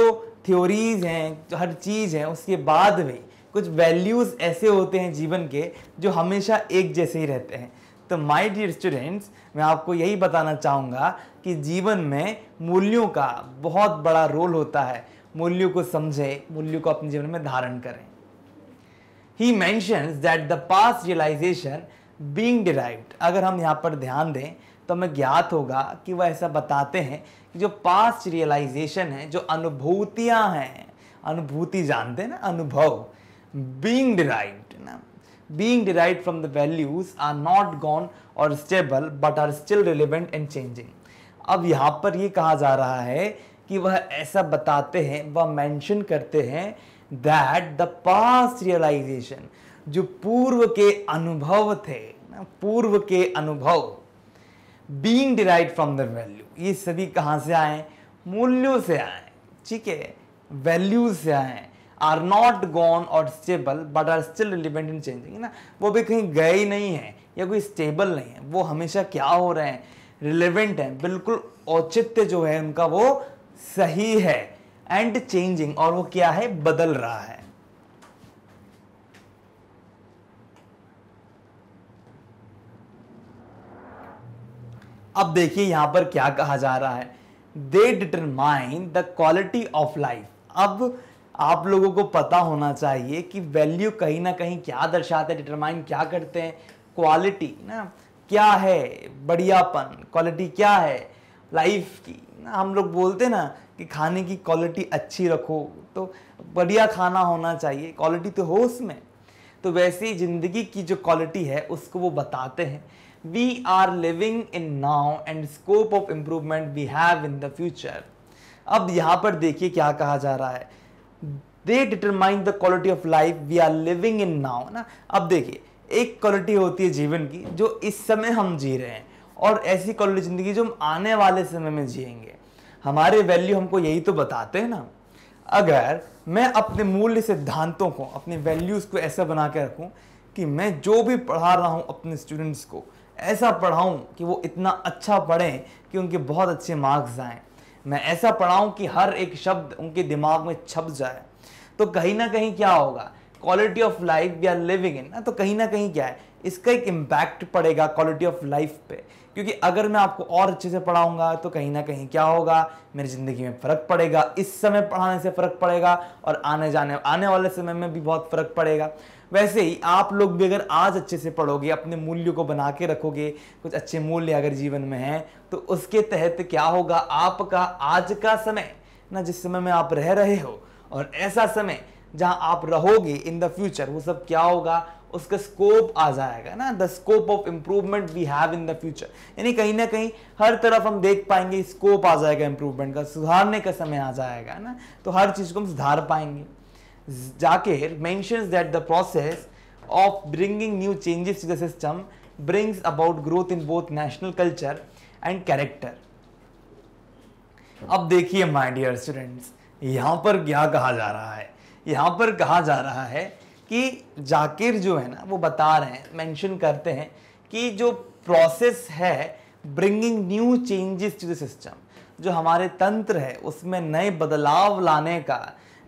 थ्योरीज हैं जो हर चीज़ है उसके बाद में कुछ वैल्यूज़ ऐसे होते हैं जीवन के जो हमेशा एक जैसे ही रहते हैं तो माय डियर स्टूडेंट्स मैं आपको यही बताना चाहूँगा कि जीवन में मूल्यों का बहुत बड़ा रोल होता है मूल्यों को समझें मूल्यों को अपने जीवन में धारण करें he mentions that the past realisation being derived अगर हम यहाँ पर ध्यान दें तो हमें ज्ञात होगा कि वह ऐसा बताते हैं कि जो पास्ट रियलाइजेशन है जो अनुभूतियाँ हैं अनुभूति जानते हैं ना अनुभव बींग डिराइव्ड ना being derive from the values are not gone और stable but are still relevant and changing अब यहाँ पर ये कहा जा रहा है कि वह ऐसा बताते हैं वह मेंशन करते हैं दैट द पास्ट रियलाइजेशन जो पूर्व के अनुभव थे पूर्व के अनुभव being derive from the value ये सभी कहाँ से आए मूल्यों से आए ठीक है वैल्यू से आए आर नॉट गॉन और stable but are still relevant in changing ना वो भी कहीं गए ही नहीं है या कोई स्टेबल नहीं है वो हमेशा क्या हो रहे हैं रिलेवेंट है बिल्कुल औचित्य जो है उनका वो सही है एंड चेंजिंग और वो क्या है बदल रहा है अब देखिए यहां पर क्या कहा जा रहा है they determine the quality of life अब आप लोगों को पता होना चाहिए कि वैल्यू कहीं ना कहीं क्या दर्शाते हैं डिटरमाइन क्या करते हैं क्वालिटी ना क्या है बढ़ियापन क्वालिटी क्या है लाइफ की हम लोग बोलते ना कि खाने की क्वालिटी अच्छी रखो तो बढ़िया खाना होना चाहिए क्वालिटी तो हो उसमें तो वैसे ही ज़िंदगी की जो क्वालिटी है उसको वो बताते हैं we are living in now and scope of improvement we have in the future अब यहाँ पर देखिए क्या कहा जा रहा है they determine the quality of life we are living in now ना अब देखिए एक क्वालिटी होती है जीवन की जो इस समय हम जी रहे हैं और ऐसी क्वालिटी ज़िंदगी जो हम आने वाले समय में जिएंगे हमारे वैल्यू हमको यही तो बताते हैं ना अगर मैं अपने मूल्य सिद्धांतों को अपने वैल्यूज़ को ऐसा बना के रखूँ कि मैं जो भी पढ़ा रहा हूँ अपने स्टूडेंट्स को ऐसा पढ़ाऊँ कि वो इतना अच्छा पढ़ें कि उनके बहुत अच्छे मार्क्स आएँ मैं ऐसा पढ़ाऊँ कि हर एक शब्द उनके दिमाग में छप जाए तो कहीं ना कहीं क्या होगा quality of life we are living in ना तो कहीं ना कहीं क्या है इसका एक इम्पैक्ट पड़ेगा क्वालिटी ऑफ लाइफ पे क्योंकि अगर मैं आपको और अच्छे से पढ़ाऊंगा तो कहीं ना कहीं क्या होगा मेरी ज़िंदगी में फ़र्क पड़ेगा इस समय पढ़ाने से फ़र्क पड़ेगा और आने जाने आने वाले समय में भी बहुत फ़र्क पड़ेगा वैसे ही आप लोग भी अगर आज अच्छे से पढ़ोगे अपने मूल्यों को बना के रखोगे कुछ अच्छे मूल्य अगर जीवन में हैं तो उसके तहत क्या होगा आपका आज का समय ना जिस समय में आप रह रहे हो और ऐसा समय जहां आप रहोगे इन द फ्यूचर वो सब क्या होगा उसका स्कोप आ जाएगा ना the scope of improvement we have in the future यानी कहीं ना कहीं हर तरफ हम देख पाएंगे स्कोप आ जाएगा इंप्रूवमेंट का सुधारने का समय आ जाएगा ना तो हर चीज़ को हम सुधार पाएंगे Zakir mention that the process of bringing new changes to the system brings about growth in both national culture and character अब देखिए माई डियर स्टूडेंट्स यहां पर क्या कहा जा रहा है यहाँ पर कहा जा रहा है कि जाकिर जो है ना वो बता रहे हैं मेंशन करते हैं कि जो प्रोसेस है bringing new changes to the system जो हमारे तंत्र है उसमें नए बदलाव लाने का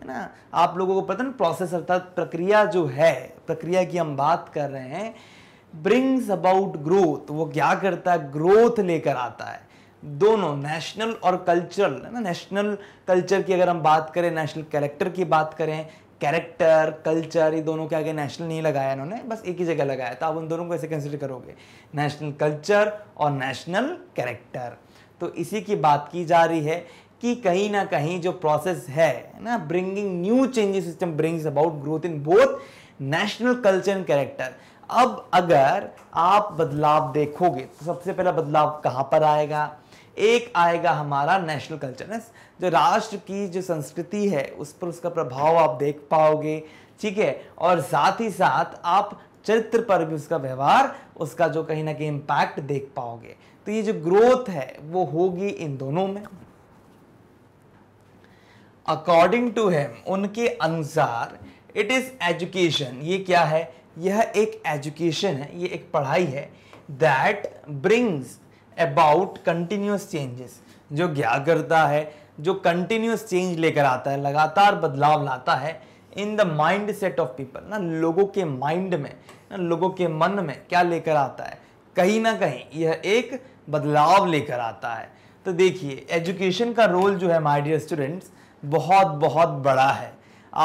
है ना आप लोगों को पता ना प्रोसेस अर्थात प्रक्रिया जो है प्रक्रिया की हम बात कर रहे हैं ब्रिंग्स अबाउट ग्रोथ वो क्या करता है ग्रोथ लेकर आता है दोनों नेशनल और कल्चरल है ना नेशनल कल्चर की अगर हम बात करें नेशनल कैरेक्टर की बात करें कैरेक्टर कल्चर ये दोनों के आगे नेशनल नहीं लगाया इन्होंने बस एक ही जगह लगाया तो आप उन दोनों को ऐसे कंसिडर करोगे नेशनल कल्चर और नेशनल कैरेक्टर तो इसी की बात की जा रही है कि कहीं ना कहीं जो प्रोसेस है ना bringing new changes system brings about growth in both national culture and character अब अगर आप बदलाव देखोगे तो सबसे पहला बदलाव कहाँ पर आएगा एक आएगा हमारा नेशनल कल्चर जो राष्ट्र की जो संस्कृति है उस पर उसका प्रभाव आप देख पाओगे ठीक है और साथ ही साथ आप चरित्र पर भी उसका व्यवहार उसका जो कहीं ना कहीं इम्पैक्ट देख पाओगे तो ये जो ग्रोथ है वो होगी इन दोनों में अकॉर्डिंग टू हेम उनके अनुसार इट इज़ एजुकेशन ये क्या है यह एक एजुकेशन है ये एक पढ़ाई है that brings about continuous changes जो क्या करता है जो कंटिन्यूस चेंज लेकर आता है लगातार बदलाव लाता है in the mindset of people ना लोगों के माइंड में ना लोगों के मन में क्या लेकर आता है कहीं ना कहीं यह एक बदलाव लेकर आता है तो देखिए एजुकेशन का रोल जो है माय डियर स्टूडेंट्स बहुत बहुत बड़ा है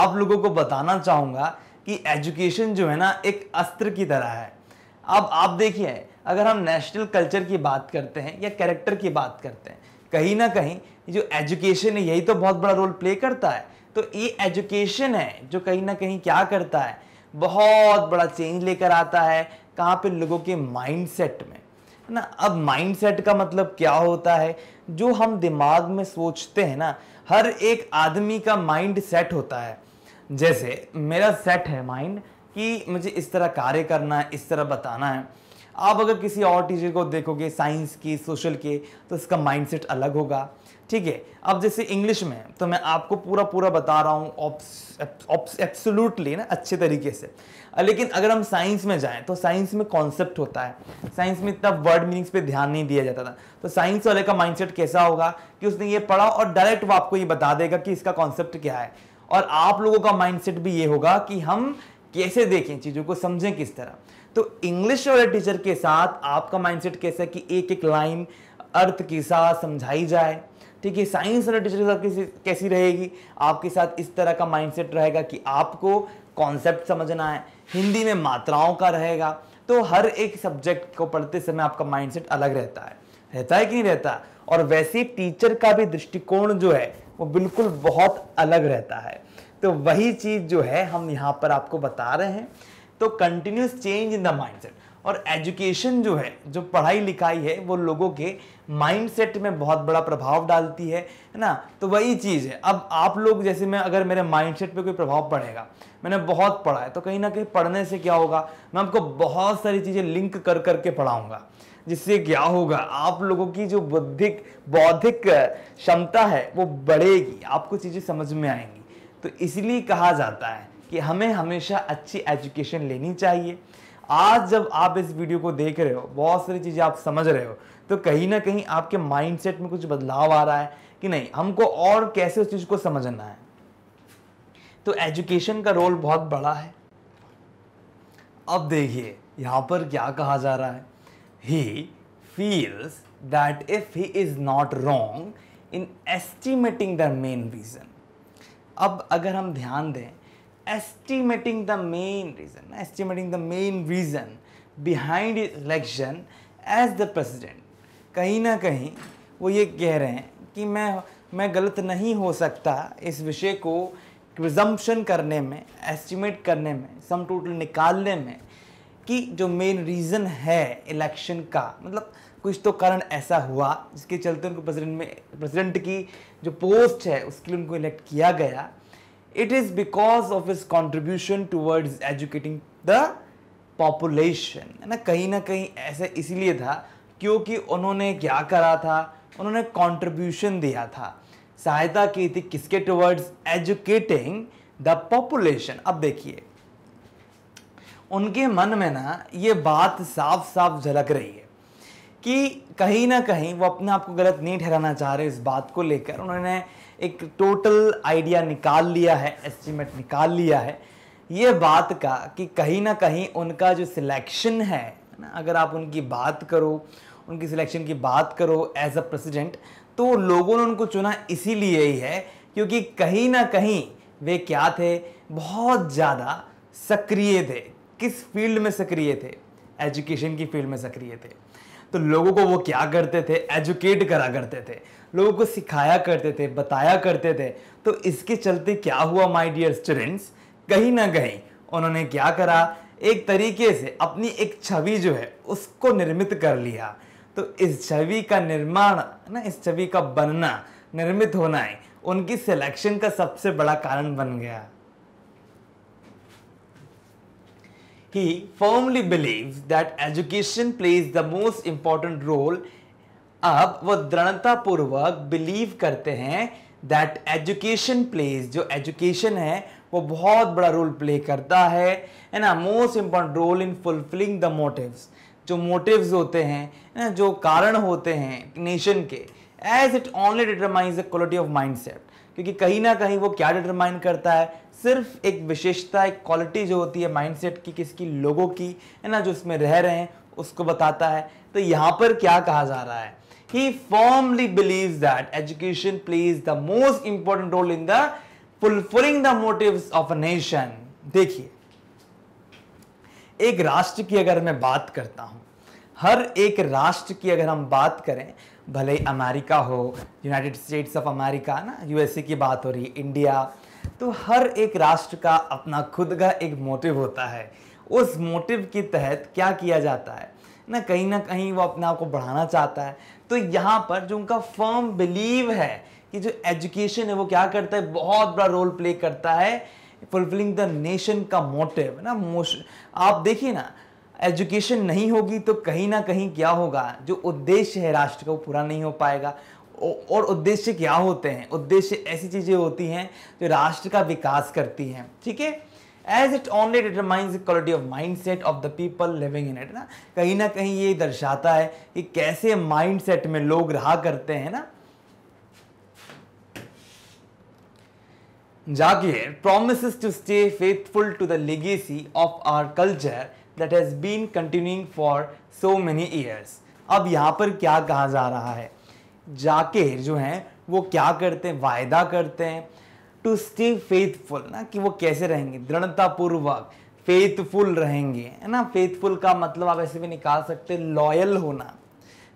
आप लोगों को बताना चाहूँगा कि एजुकेशन जो है ना एक अस्त्र की तरह है अब आप देखिए अगर हम नेशनल कल्चर की बात करते हैं या कैरेक्टर की बात करते हैं कहीं ना कहीं जो एजुकेशन है यही तो बहुत बड़ा रोल प्ले करता है तो ये एजुकेशन है जो कहीं ना कहीं क्या करता है बहुत बड़ा चेंज लेकर आता है कहाँ पे लोगों के माइंडसेट में है ना अब माइंडसेट का मतलब क्या होता है जो हम दिमाग में सोचते हैं ना हर एक आदमी का माइंड सेट होता है जैसे मेरा सेट है माइंड कि मुझे इस तरह कार्य करना है इस तरह बताना है आप अगर किसी और टीचर को देखोगे साइंस की सोशल के तो इसका माइंडसेट अलग होगा ठीक है अब जैसे इंग्लिश में तो मैं आपको पूरा पूरा बता रहा हूँ एब्सोल्युटली ना अच्छे तरीके से लेकिन अगर हम साइंस में जाएं तो साइंस में कॉन्सेप्ट होता है साइंस में इतना वर्ड मीनिंग्स पे ध्यान नहीं दिया जाता था तो साइंस वाले का माइंडसेट कैसा होगा कि उसने ये पढ़ा और डायरेक्ट वो आपको ये बता देगा कि इसका कॉन्सेप्ट क्या है और आप लोगों का माइंडसेट भी ये होगा कि हम कैसे देखें चीज़ों को समझें किस तरह तो इंग्लिश वाले टीचर के साथ आपका माइंडसेट कैसा है कि एक एक लाइन अर्थ के साथ समझाई जाए ठीक है साइंस वाले टीचर के साथ कैसी कैसी रहेगी आपके साथ इस तरह का माइंडसेट रहेगा कि आपको कॉन्सेप्ट समझना है हिंदी में मात्राओं का रहेगा तो हर एक सब्जेक्ट को पढ़ते समय आपका माइंडसेट अलग रहता है रहता है कि नहीं रहता और वैसे टीचर का भी दृष्टिकोण जो है वो बिल्कुल बहुत अलग रहता है तो वही चीज़ जो है हम यहाँ पर आपको बता रहे हैं तो continuous change in the mindset और एजुकेशन जो है जो पढ़ाई लिखाई है वो लोगों के माइंडसेट में बहुत बड़ा प्रभाव डालती है है ना तो वही चीज़ है अब आप लोग जैसे मैं अगर मेरे माइंडसेट पे कोई प्रभाव पड़ेगा मैंने बहुत पढ़ा है तो कहीं ना कहीं पढ़ने से क्या होगा मैं आपको बहुत सारी चीज़ें लिंक कर करके पढ़ाऊँगा जिससे क्या होगा आप लोगों की जो बुद्धिक बौद्धिक क्षमता है वो बढ़ेगी आपको चीज़ें समझ में आएंगी तो इसलिए कहा जाता है कि हमें हमेशा अच्छी एजुकेशन लेनी चाहिए आज जब आप इस वीडियो को देख रहे हो बहुत सारी चीज़ें आप समझ रहे हो तो कहीं ना कहीं आपके माइंडसेट में कुछ बदलाव आ रहा है कि नहीं हमको और कैसे उस चीज़ को समझना है तो एजुकेशन का रोल बहुत बड़ा है अब देखिए यहाँ पर क्या कहा जा रहा है he feels that if he is not wrong in estimating the main reason अब अगर हम ध्यान दें estimating the main reason, estimating the main reason behind election as the president. कहीं ना कहीं वो ये कह रहे हैं कि मैं मैं गलत नहीं हो सकता इस विषय को प्रिजम्पन करने में एस्टिमेट करने में सम टोटल निकालने में कि जो मेन रीज़न है इलेक्शन का मतलब कुछ तो कारण ऐसा हुआ जिसके चलते उनको प्रेसिडेंट में प्रेसिडेंट की जो पोस्ट है उसके लिए उनको इलेक्ट किया गया it is because of his contribution towards educating the population है ना कहीं ना कहीं ऐसे इसीलिए था क्योंकि उन्होंने क्या करा था उन्होंने contribution दिया था सहायता की थी किसके towards एजुकेटिंग द पॉपुलेशन अब देखिए उनके मन में ना ये बात साफ साफ झलक रही है कि कहीं ना कहीं वो अपने आप को गलत नहीं ठहराना चाह रहे इस बात को लेकर उन्होंने एक टोटल आइडिया निकाल लिया है एस्टिमेट निकाल लिया है ये बात का कि कहीं ना कहीं उनका जो सिलेक्शन है ना अगर आप उनकी बात करो उनकी सिलेक्शन की बात करो एज अ प्रेसिडेंट तो लोगों ने उनको चुना इसीलिए ही है क्योंकि कहीं ना कहीं वे क्या थे बहुत ज़्यादा सक्रिय थे किस फील्ड में सक्रिय थे एजुकेशन की फील्ड में सक्रिय थे तो लोगों को वो क्या करते थे एजुकेट करा करते थे लोगों को सिखाया करते थे बताया करते थे तो इसके चलते क्या हुआ माय डियर स्टूडेंट्स कहीं ना कहीं उन्होंने क्या करा एक तरीके से अपनी एक छवि जो है उसको निर्मित कर लिया तो इस छवि का निर्माण ना इस छवि का बनना निर्मित होना है उनकी सिलेक्शन का सबसे बड़ा कारण बन गया He firmly believes that education plays the most important role अब वो दृढ़ता पूर्वक बिलीव करते हैं दैट एजुकेशन प्लेज जो एजुकेशन है वो बहुत बड़ा रोल प्ले करता है है ना most important role in fulfilling the motives जो मोटिव्स होते हैं ना जो कारण होते हैं नेशन के as it only determines the quality of mindset क्योंकि कहीं ना कहीं वो क्या डिटरमाइन करता है सिर्फ एक विशेषता एक क्वालिटी जो होती है माइंडसेट की किसकी लोगों की है ना जो उसमें रह रहे हैं उसको बताता है तो यहाँ पर क्या कहा जा रहा है he firmly believes that education plays the most important role in the fulfilling the motives of a nation. dekhiye एक राष्ट्र की अगर मैं बात करता हूं हर एक राष्ट्र की अगर हम बात करें भले अमेरिका हो यूनाइटेड स्टेट्स ऑफ अमेरिका ना यूएसए की बात हो रही है इंडिया तो हर एक राष्ट्र का अपना खुद का एक मोटिव होता है उस मोटिव के तहत क्या किया जाता है ना कहीं ना कहीं वो अपने आप को बढ़ाना चाहता है तो यहाँ पर जो उनका फर्म बिलीव है कि जो एजुकेशन है वो क्या करता है बहुत बड़ा रोल प्ले करता है फुलफिलिंग द नेशन का मोटिव ना मोश आप देखिए ना एजुकेशन नहीं होगी तो कहीं ना कहीं क्या होगा जो उद्देश्य है राष्ट्र का वो पूरा नहीं हो पाएगा और उद्देश्य क्या होते हैं उद्देश्य ऐसी चीज़ें होती हैं जो राष्ट्र का विकास करती हैं ठीक है as it only determines the quality of mindset of the people living in it ना कहीं ना कहीं ये दर्शाता है कि कैसे माइंडसेट में लोग रहा करते हैं ना Jagir promise to stay faithful to the legacy of our culture that has been continuing for so many years अब यहाँ पर क्या कहा जा रहा है जाकिर जो हैं वो क्या करते हैं वायदा करते हैं टू स्टे फेथफुल ना कि वो कैसे रहेंगे दृढ़तापूर्वक फेथफुल रहेंगे है ना फेथफुल का मतलब आप ऐसे भी निकाल सकते हैं लॉयल होना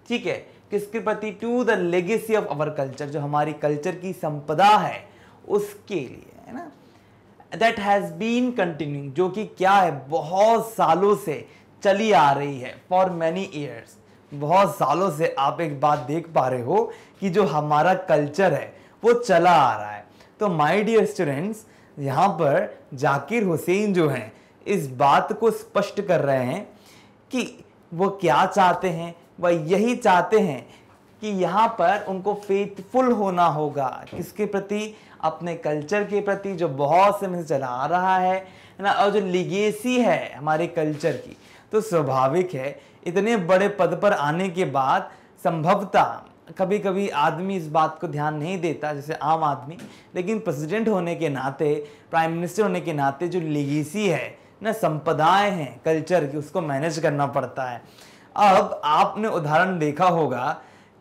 ठीक है किसके प्रति to the legacy of our culture जो हमारी कल्चर की संपदा है उसके लिए है ना दैट हैज़ बीन कंटिन्यू जो कि क्या है बहुत सालों से चली आ रही है फॉर मैनी ईयर्स बहुत सालों से आप एक बात देख पा रहे हो कि जो हमारा कल्चर है वो चला आ रहा है तो माय डियर स्टूडेंट्स यहाँ पर जाकिर हुसैन जो हैं इस बात को स्पष्ट कर रहे हैं कि वो क्या चाहते हैं वह यही चाहते हैं कि यहाँ पर उनको फेथफुल होना होगा किसके प्रति अपने कल्चर के प्रति जो बहुत समय से चला आ रहा है ना और जो लिगेसी है हमारे कल्चर की तो स्वाभाविक है इतने बड़े पद पर आने के बाद संभवतः कभी कभी आदमी इस बात को ध्यान नहीं देता जैसे आम आदमी लेकिन प्रेसिडेंट होने के नाते प्राइम मिनिस्टर होने के नाते जो लीगेसी है ना संपदाएं हैं कल्चर की उसको मैनेज करना पड़ता है अब आपने उदाहरण देखा होगा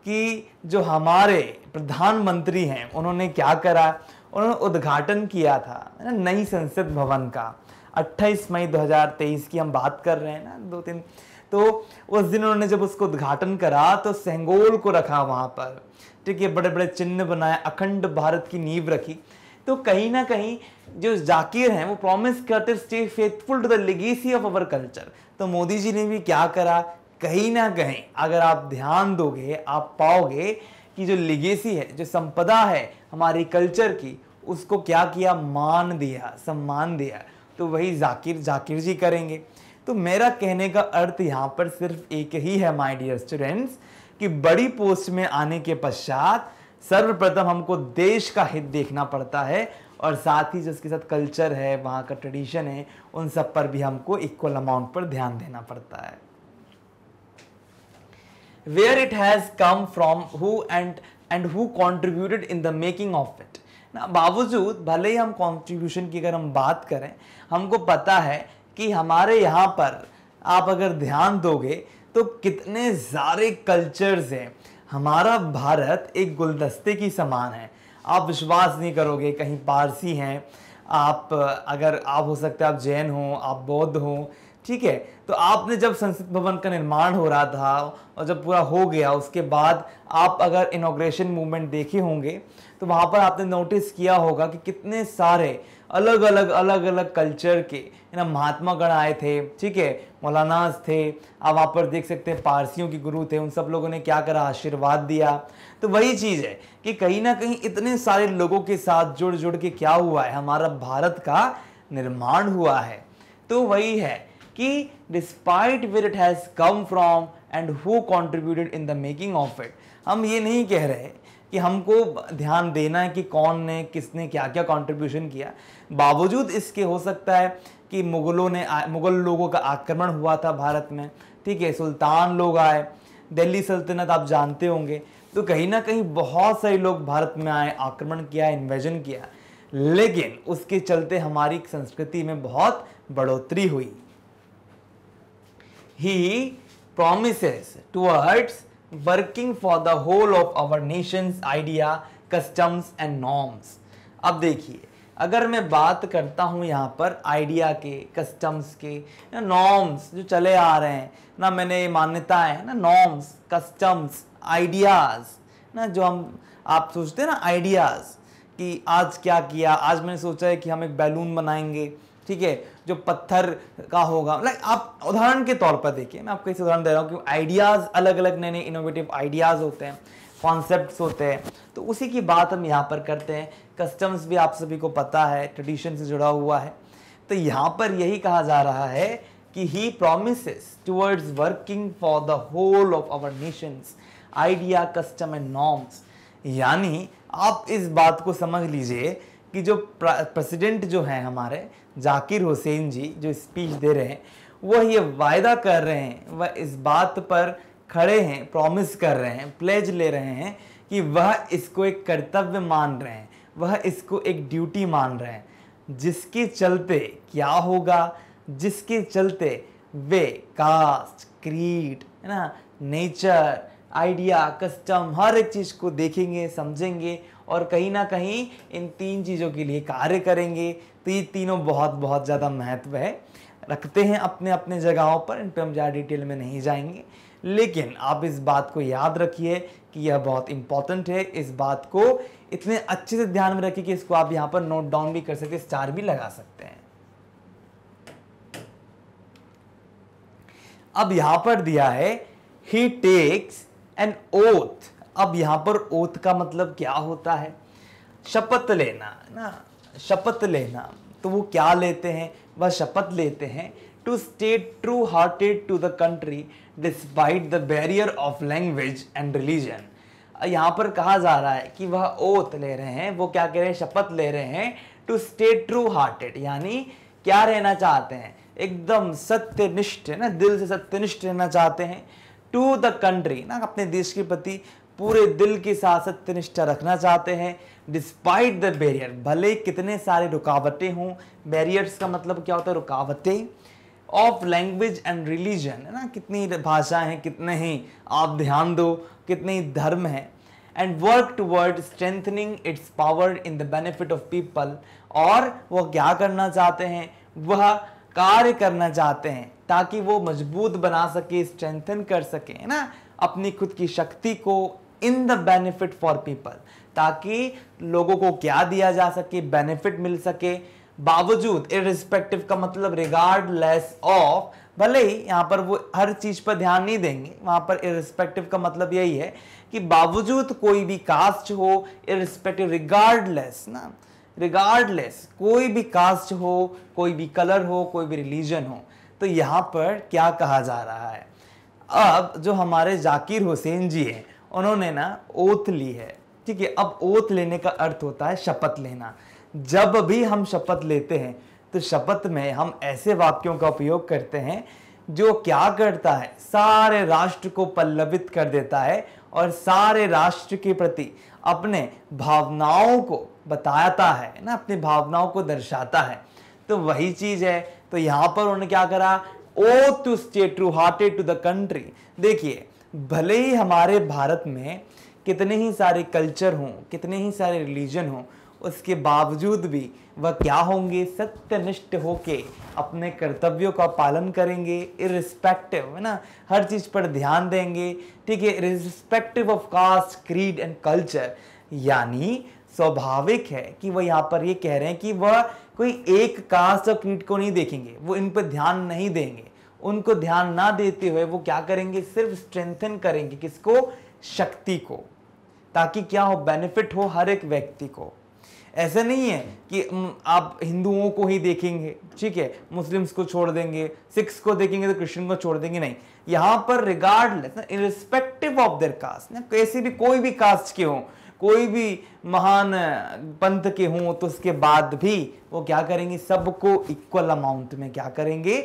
कि जो हमारे प्रधानमंत्री हैं उन्होंने क्या करा उन्होंने उद्घाटन किया था नई संसद भवन का 28 मई 2023 की हम बात कर रहे हैं ना दो तीन तो उस दिन उन्होंने जब उसको उद्घाटन करा तो सेंगोल को रखा वहाँ पर ठीक है बड़े बड़े चिन्ह बनाए अखंड भारत की नींव रखी तो कहीं ना कहीं जो जाकिर हैं वो प्रॉमिस करते stay faithful to the legacy of our culture तो मोदी जी ने भी क्या करा कहीं ना कहीं अगर आप ध्यान दोगे आप पाओगे कि जो लिगेसी है जो संपदा है हमारी कल्चर की उसको क्या किया मान दिया सम्मान दिया तो वही जाकिर जाकिर जी करेंगे तो मेरा कहने का अर्थ यहाँ पर सिर्फ एक ही है माय डियर स्टूडेंट्स कि बड़ी पोस्ट में आने के पश्चात सर्वप्रथम हमको देश का हित देखना पड़ता है और साथ ही जिसके साथ कल्चर है वहाँ का ट्रेडिशन है उन सब पर भी हमको इक्वल अमाउंट पर ध्यान देना पड़ता है where it has come from who and and who contributed in the making of it ना बावजूद भले ही हम कॉन्ट्रीब्यूशन की अगर हम बात करें हमको पता है कि हमारे यहाँ पर आप अगर ध्यान दोगे तो कितने सारे कल्चर्स हैं हमारा भारत एक गुलदस्ते की समान है आप विश्वास नहीं करोगे कहीं पारसी हैं आप अगर आप हो सकते आप जैन हो आप बौद्ध हो ठीक है तो आपने जब संसद भवन का निर्माण हो रहा था और जब पूरा हो गया उसके बाद आप अगर इनोग्रेशन मूवमेंट देखे होंगे तो वहाँ पर आपने नोटिस किया होगा कि कितने सारे अलग अलग अलग अलग कल्चर के है ना महात्मा गण आए थे ठीक है मौलानाज थे आप वहाँ पर देख सकते हैं पारसियों के गुरु थे उन सब लोगों ने क्या करा आशीर्वाद दिया तो वही चीज़ है कि कहीं ना कहीं इतने सारे लोगों के साथ जुड़ जुड़ के क्या हुआ है हमारा भारत का निर्माण हुआ है तो वही है कि despite where it has come from and who contributed in the making of it हम ये नहीं कह रहे कि हमको ध्यान देना है कि कौन ने किसने क्या क्या कॉन्ट्रीब्यूशन किया बावजूद इसके हो सकता है कि मुगलों ने मुगल लोगों का आक्रमण हुआ था भारत में ठीक है सुल्तान लोग आए दिल्ली सल्तनत आप जानते होंगे तो कहीं ना कहीं बहुत सारे लोग भारत में आए आक्रमण किया इन्वेजन किया लेकिन उसके चलते हमारी संस्कृति में बहुत बढ़ोतरी हुई he promises towards working for the whole of our nation idea customs and norms अब देखिए अगर मैं बात करता हूँ यहाँ पर आइडिया के कस्टम्स के नॉर्म्स जो चले आ रहे हैं ना मैंने ये मान्यता है ना नॉर्म्स कस्टम्स आइडियाज़ ना जो हम आप सोचते हैं ना आइडियाज़ कि आज क्या किया आज मैंने सोचा है कि हम एक बैलून बनाएंगे ठीक है जो पत्थर का होगा लाइक आप उदाहरण के तौर पर देखिए मैं आपको इस उदाहरण दे रहा हूँ कि आइडियाज़ अलग अलग नए नए इनोवेटिव आइडियाज़ होते हैं कॉन्सेप्ट होते हैं तो उसी की बात हम यहाँ पर करते हैं कस्टम्स भी आप सभी को पता है ट्रेडिशन से जुड़ा हुआ है तो यहाँ पर यही कहा जा रहा है कि he promise towards working for the whole of our nation's idea custom and norms यानी आप इस बात को समझ लीजिए कि जो प्रेसिडेंट जो हैं हमारे जाकिर हुसैन जी जो स्पीच दे रहे हैं वह ये वायदा कर रहे हैं वह इस बात पर खड़े हैं प्रॉमिस कर रहे हैं प्लेज ले रहे हैं कि वह इसको एक कर्तव्य मान रहे हैं वह इसको एक ड्यूटी मान रहे हैं जिसके चलते क्या होगा जिसके चलते वे कास्ट क्रीड है ना नेचर आइडिया कस्टम हर एक चीज़ को देखेंगे समझेंगे और कहीं ना कहीं इन तीन चीज़ों के लिए कार्य करेंगे तो ये तीनों बहुत बहुत ज़्यादा महत्व है रखते हैं अपने अपने जगहों पर इन पर हम ज़्यादा डिटेल में नहीं जाएंगे लेकिन आप इस बात को याद रखिए कि यह बहुत इंपॉर्टेंट है इस बात को इतने अच्छे से ध्यान में रखिए कि इसको आप यहां पर नोट डाउन भी कर सकते हैं स्टार भी लगा सकते हैं अब यहां पर दिया है ही टेक्स एन ओथ अब यहां पर ओथ का मतलब क्या होता है शपथ लेना ना शपथ लेना तो वो क्या लेते हैं वह शपथ लेते हैं to stay true hearted to the country despite the barrier of language and religion यहाँ पर कहा जा रहा है कि वह ओत ले रहे हैं वो क्या कह रहे हैं शपथ ले रहे हैं टू स्टे ट्रू हार्टेड यानी क्या रहना चाहते हैं एकदम सत्यनिष्ठ है ना दिल से सत्यनिष्ठ रहना चाहते हैं टू द कंट्री ना अपने देश के प्रति पूरे दिल के साथ सत्यनिष्ठा रखना चाहते हैं डिस्पाइट द बैरियर भले कितने सारे रुकावटें हों बैरियर्स का मतलब क्या होता है रुकावटें ऑफ लैंग्वेज एंड रिलीजन है ना कितनी भाषा है कितने ही आप ध्यान दो कितने ही धर्म हैं and work toward strengthening its power in the benefit of people और वो क्या करना चाहते हैं वह कार्य करना चाहते हैं ताकि वो मजबूत बना सके स्ट्रेंथन कर सके है ना अपनी खुद की शक्ति को in the benefit for people ताकि लोगों को क्या दिया जा सके बेनिफिट मिल सके बावजूद इरिस्पेक्टिव का मतलब रिगार्ड लेस ऑफ भले ही यहाँ पर वो हर चीज़ पर ध्यान नहीं देंगे वहाँ पर इरिस्पेक्टिव का मतलब यही है कि बावजूद कोई भी कास्ट हो इरिस्पेक्टिव रिगार्डलेस ना रिगार्डलेस कोई भी कास्ट हो कोई भी कलर हो कोई भी रिलीजन हो तो यहाँ पर क्या कहा जा रहा है अब जो हमारे जाकिर हुसैन जी हैं उन्होंने ना ओथ ली है ठीक है अब ओथ लेने का अर्थ होता है शपथ लेना जब भी हम शपथ लेते हैं तो शपथ में हम ऐसे वाक्यों का उपयोग करते हैं जो क्या करता है सारे राष्ट्र को पल्लवित कर देता है और सारे राष्ट्र के प्रति अपने भावनाओं को बताता है ना अपनी भावनाओं को दर्शाता है तो वही चीज़ है तो यहाँ पर उन्होंने क्या करा ओ to stay true hearted to the country देखिए भले ही हमारे भारत में कितने ही सारे कल्चर हों कितने ही सारे रिलीजन हों उसके बावजूद भी वह क्या होंगे सत्यनिष्ठ होके अपने कर्तव्यों का पालन करेंगे इरिस्पेक्टिव है ना हर चीज़ पर ध्यान देंगे ठीक है irrespective of caste creed and culture यानी स्वाभाविक है कि वह यहाँ पर ये कह रहे हैं कि वह कोई एक कास्ट और क्रीड को नहीं देखेंगे वो इन पर ध्यान नहीं देंगे उनको ध्यान ना देते हुए वो क्या करेंगे सिर्फ स्ट्रेंथन करेंगे किसको शक्ति को ताकि क्या हो बेनिफिट हो हर एक व्यक्ति को ऐसा नहीं है कि आप हिंदुओं को ही देखेंगे ठीक है मुस्लिम्स को छोड़ देंगे सिख्स को देखेंगे तो क्रिश्चियन को छोड़ देंगे नहीं यहाँ पर रिगार्डलेस ना इरिस्पेक्टिव ऑफ देयर कास्ट ना कैसे भी कोई भी कास्ट के हों कोई भी महान पंथ के हों तो उसके बाद भी वो क्या करेंगे सबको इक्वल अमाउंट में क्या करेंगे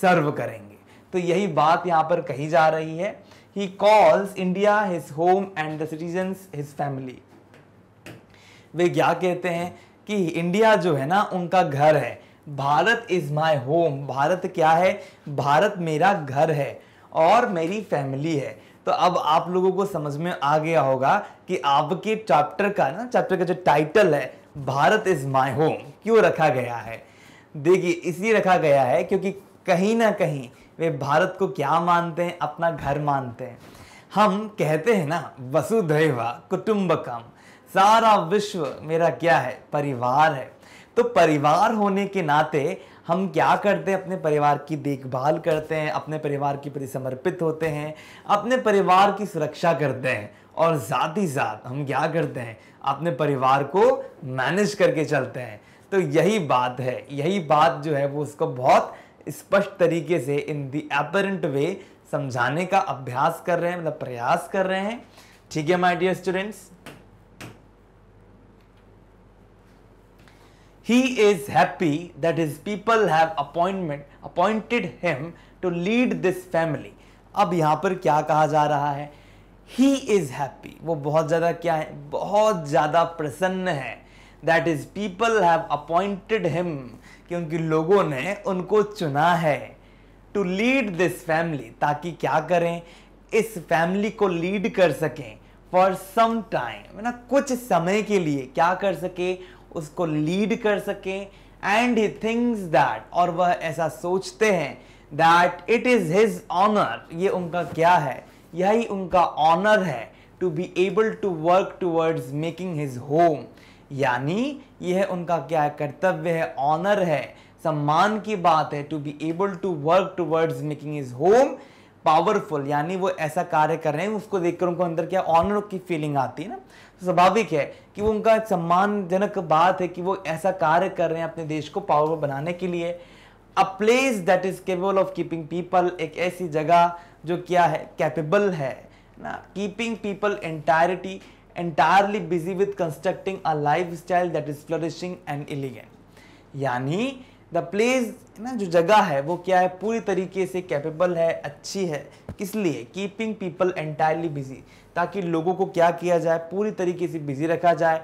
सर्व करेंगे तो यही बात यहाँ पर कही जा रही है he calls India his home and the citizens his family वे क्या कहते हैं कि इंडिया जो है ना उनका घर है Bharat is my home Bharat क्या है भारत मेरा घर है और मेरी फैमिली है तो अब आप लोगों को समझ में आ गया होगा कि आपके चैप्टर का ना चैप्टर का जो टाइटल है भारत इज़ माई होम क्यों रखा गया है देखिए इसलिए रखा गया है क्योंकि कहीं ना कहीं वे भारत को क्या मानते हैं अपना घर मानते हैं हम कहते हैं ना वसुधैवा कुटुम्बकम सारा विश्व मेरा क्या है परिवार है तो परिवार होने के नाते हम क्या करते हैं अपने परिवार की देखभाल करते हैं अपने परिवार के प्रति समर्पित होते हैं अपने परिवार की सुरक्षा करते हैं और साथ ही साथ हम क्या करते हैं अपने परिवार को मैनेज करके चलते हैं तो यही बात है यही बात जो है वो उसको बहुत स्पष्ट तरीके से इन दी एपरेंट वे समझाने का अभ्यास कर रहे हैं मतलब प्रयास कर रहे हैं ठीक है my dear students he is happy that his people have appointment appointed him to lead this family अब यहाँ पर क्या कहा जा रहा है ही इज़ हैप्पी वो बहुत ज़्यादा क्या है बहुत ज़्यादा प्रसन्न है that is people have appointed him कि उनके लोगों ने उनको चुना है टू लीड दिस फैमिली ताकि क्या करें इस फैमिली को लीड कर सकें फॉर सम टाइम ना कुछ समय के लिए क्या कर सके उसको लीड कर सकें एंड ही थिंग्स दैट और वह ऐसा सोचते हैं that it is his honour ये उनका क्या है यही उनका ऑनर है to be able to work towards making his home यानी यह उनका क्या कर्तव्य है ऑनर है सम्मान की बात है to be able to work towards making his home powerful यानी वो ऐसा कार्य कर रहे हैं उसको देखकर उनको अंदर क्या ऑनर की फीलिंग आती है ना तो स्वाभाविक है कि वो उनका सम्मानजनक बात है कि वो ऐसा कार्य कर रहे हैं अपने देश को पावरफुल बनाने के लिए a place that is capable of keeping people एक ऐसी जगह जो क्या है कैपेबल है ना keeping people entirety entirely busy with constructing a life lifestyle that is flourishing and elegant यानी द प्लेस ना जो जगह है वो क्या है पूरी तरीके से कैपेबल है अच्छी है किस लिए कीपिंग पीपल एंटायरली बिजी ताकि लोगों को क्या किया जाए पूरी तरीके से बिजी रखा जाए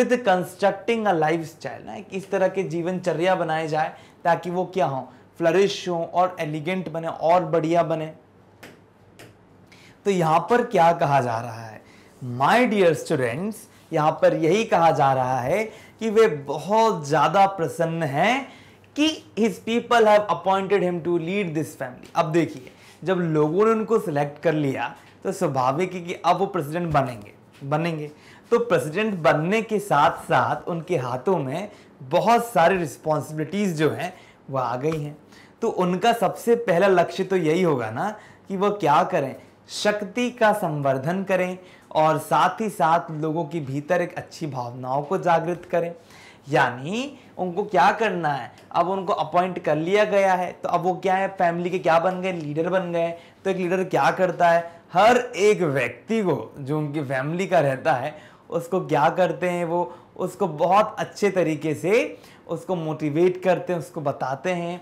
with constructing a life lifestyle ना इस तरह के जीवनचर्या बनाए जाए ताकि वो क्या हों फ्लरिश हों और एलिगेंट बने और बढ़िया बने तो यहाँ पर क्या कहा जा रहा है माई डियर स्टूडेंट्स यहाँ पर यही कहा जा रहा है कि वे बहुत ज़्यादा प्रसन्न हैं कि his people have appointed him to lead this family अब देखिए जब लोगों ने उनको सिलेक्ट कर लिया तो स्वाभाविक है कि अब वो प्रेसिडेंट बनेंगे बनेंगे तो प्रेसिडेंट बनने के साथ साथ उनके हाथों में बहुत सारी रिस्पॉन्सिबिलिटीज़ जो हैं वह आ गई हैं तो उनका सबसे पहला लक्ष्य तो यही होगा ना कि वह क्या करें शक्ति का संवर्धन करें और साथ ही साथ लोगों के भीतर एक अच्छी भावनाओं को जागृत करें यानी उनको क्या करना है अब उनको अपॉइंट कर लिया गया है तो अब वो क्या है फैमिली के क्या बन गए लीडर बन गए तो एक लीडर क्या करता है हर एक व्यक्ति को जो उनकी फैमिली का रहता है उसको क्या करते हैं वो उसको बहुत अच्छे तरीके से उसको मोटिवेट करते हैं उसको बताते हैं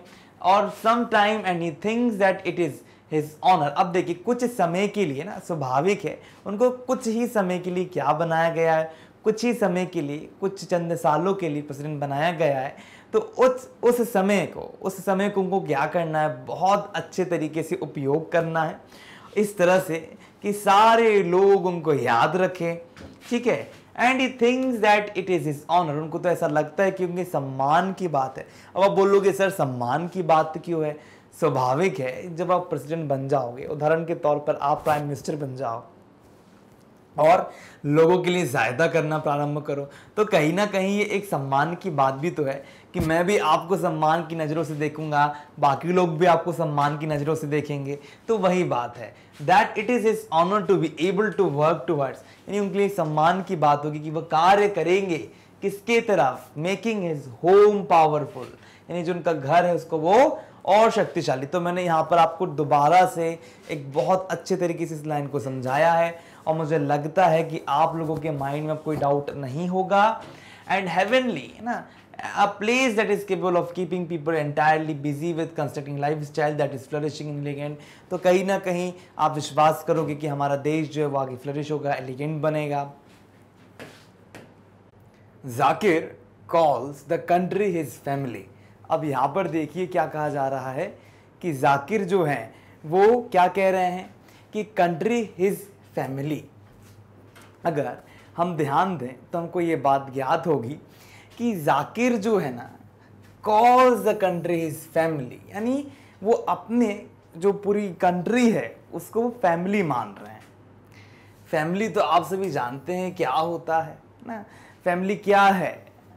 और some time and he thinks that it is his honour अब देखिए कुछ समय के लिए ना स्वाभाविक है उनको कुछ ही समय के लिए क्या बनाया गया है कुछ ही समय के लिए कुछ चंद सालों के लिए प्रेसिडेंट बनाया गया है तो उस उस समय को उस समय को उनको क्या करना है बहुत अच्छे तरीके से उपयोग करना है इस तरह से कि सारे लोग उनको याद रखें ठीक है and he thinks that it is his honour उनको तो ऐसा लगता है कि उनके सम्मान की बात है अब आप बोलोगे सर सम्मान की बात क्यों है स्वाभाविक है जब आप प्रेसिडेंट बन जाओगे उदाहरण के तौर पर आप प्राइम मिनिस्टर बन जाओ और लोगों के लिए ज़ायदा करना प्रारंभ करो तो कहीं ना कहीं ये एक सम्मान की बात भी तो है कि मैं भी आपको सम्मान की नज़रों से देखूंगा बाकी लोग भी आपको सम्मान की नज़रों से देखेंगे तो वही बात है that it is his honour to be able to work towards यानी उनके लिए सम्मान की बात होगी कि वह कार्य करेंगे किसके तरफ मेकिंग हिज होम पावरफुल यानी जो उनका घर है उसको वो और शक्तिशाली तो मैंने यहाँ पर आपको दोबारा से एक बहुत अच्छे तरीके से इस लाइन को समझाया है और मुझे लगता है कि आप लोगों के माइंड में कोई डाउट नहीं होगा एंड हेवनली है ना place that is is of keeping people entirely busy busy constructing lifestyle that is flourishing in elegant तो कहीं ना कहीं आप विश्वास करोगे कि हमारा देश जो है वो आगे फ्लरिश होगा एलिगेंट बनेगा Zakir calls the country his family अब यहाँ पर देखिए क्या कहा जा रहा है कि जाकिर जो हैं वो क्या कह रहे हैं कि कंट्री हिज फैमिली अगर हम ध्यान दें तो हमको ये बात ज्ञात होगी कि जाकिर जो है ना calls the country is family यानी वो अपने जो पूरी कंट्री है उसको वो फैमिली मान रहे हैं फैमिली तो आप सभी जानते हैं क्या होता है ना फैमिली क्या है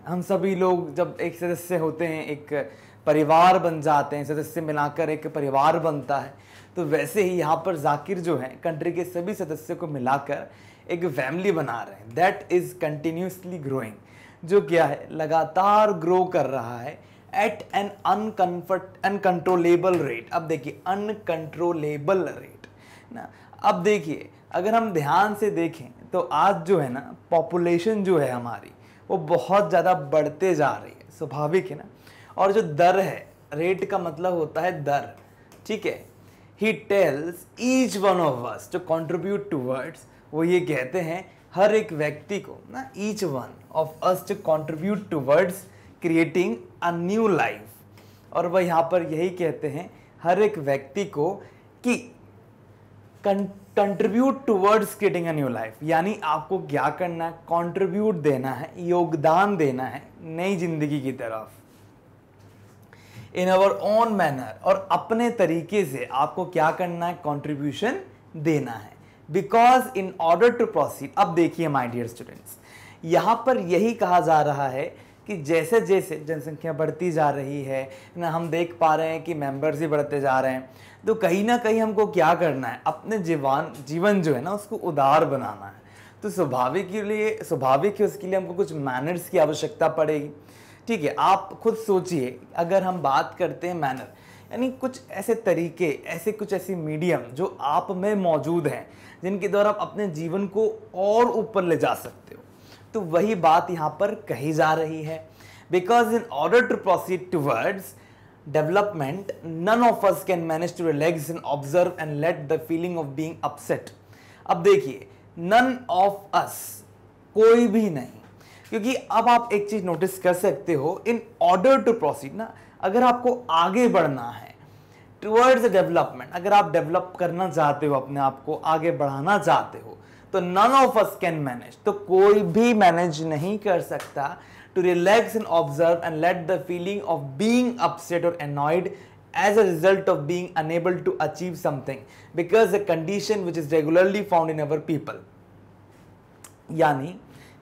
हम सभी लोग जब एक सदस्य होते हैं एक परिवार बन जाते हैं सदस्य मिलाकर एक परिवार बनता है तो वैसे ही यहाँ पर जाकिर जो हैं कंट्री के सभी सदस्यों को मिलाकर एक फैमिली बना रहे हैं दैट इज़ कंटिन्यूसली ग्रोइंग जो क्या है लगातार ग्रो कर रहा है at an uncomfort uncontrollable rate अब देखिए अनकंट्रोलेबल रेट ना अब देखिए अगर हम ध्यान से देखें तो आज जो है ना पॉपुलेशन जो है हमारी वो बहुत ज़्यादा बढ़ते जा रही है स्वाभाविक है ना और जो दर है रेट का मतलब होता है दर ठीक है he tells each one of us to contribute words वो ये कहते हैं हर एक व्यक्ति को ना each one of us to contribute to words creating a new life और वह यहाँ पर यही कहते हैं हर एक व्यक्ति को कि contribute to words creating a new life यानी आपको क्या करना है कॉन्ट्रीब्यूट देना है योगदान देना है नई जिंदगी की तरफ इन अवर ओन मैनर और अपने तरीके से आपको क्या करना है कॉन्ट्रीब्यूशन देना है because in order to proceed अब देखिए माई डियर स्टूडेंट्स यहाँ पर यही कहा जा रहा है कि जैसे जैसे जनसंख्या बढ़ती जा रही है ना हम देख पा रहे हैं कि मेंबर्स ही बढ़ते जा रहे हैं तो कहीं ना कहीं हमको क्या करना है अपने जीवन जीवन जो है ना उसको उदार बनाना है तो स्वाभाविक के लिए स्वाभाविक है उसके लिए हमको कुछ मैनर्स की आवश्यकता पड़ेगी ठीक है आप खुद सोचिए अगर हम बात करते हैं मैनर यानी कुछ ऐसे तरीके ऐसे कुछ ऐसी मीडियम जो आप में मौजूद हैं जिनके द्वारा आप अपने जीवन को और ऊपर ले जा सकते हो तो वही बात यहाँ पर कही जा रही है because in order to proceed towards development none of us can manage to relax and observe and let the feeling of being upset अब देखिए नन ऑफ अस कोई भी नहीं क्योंकि अब आप एक चीज़ नोटिस कर सकते हो इन ऑर्डर टू प्रोसीड ना अगर आपको आगे बढ़ना है टुवर्ड्स डेवलपमेंट अगर आप डेवलप करना चाहते हो अपने आप को आगे बढ़ाना चाहते हो तो none of us can manage तो कोई भी मैनेज नहीं कर सकता to relax and observe and let the feeling of being upset और annoyed as a result of being unable to achieve something because a condition which is regularly found in our people यानी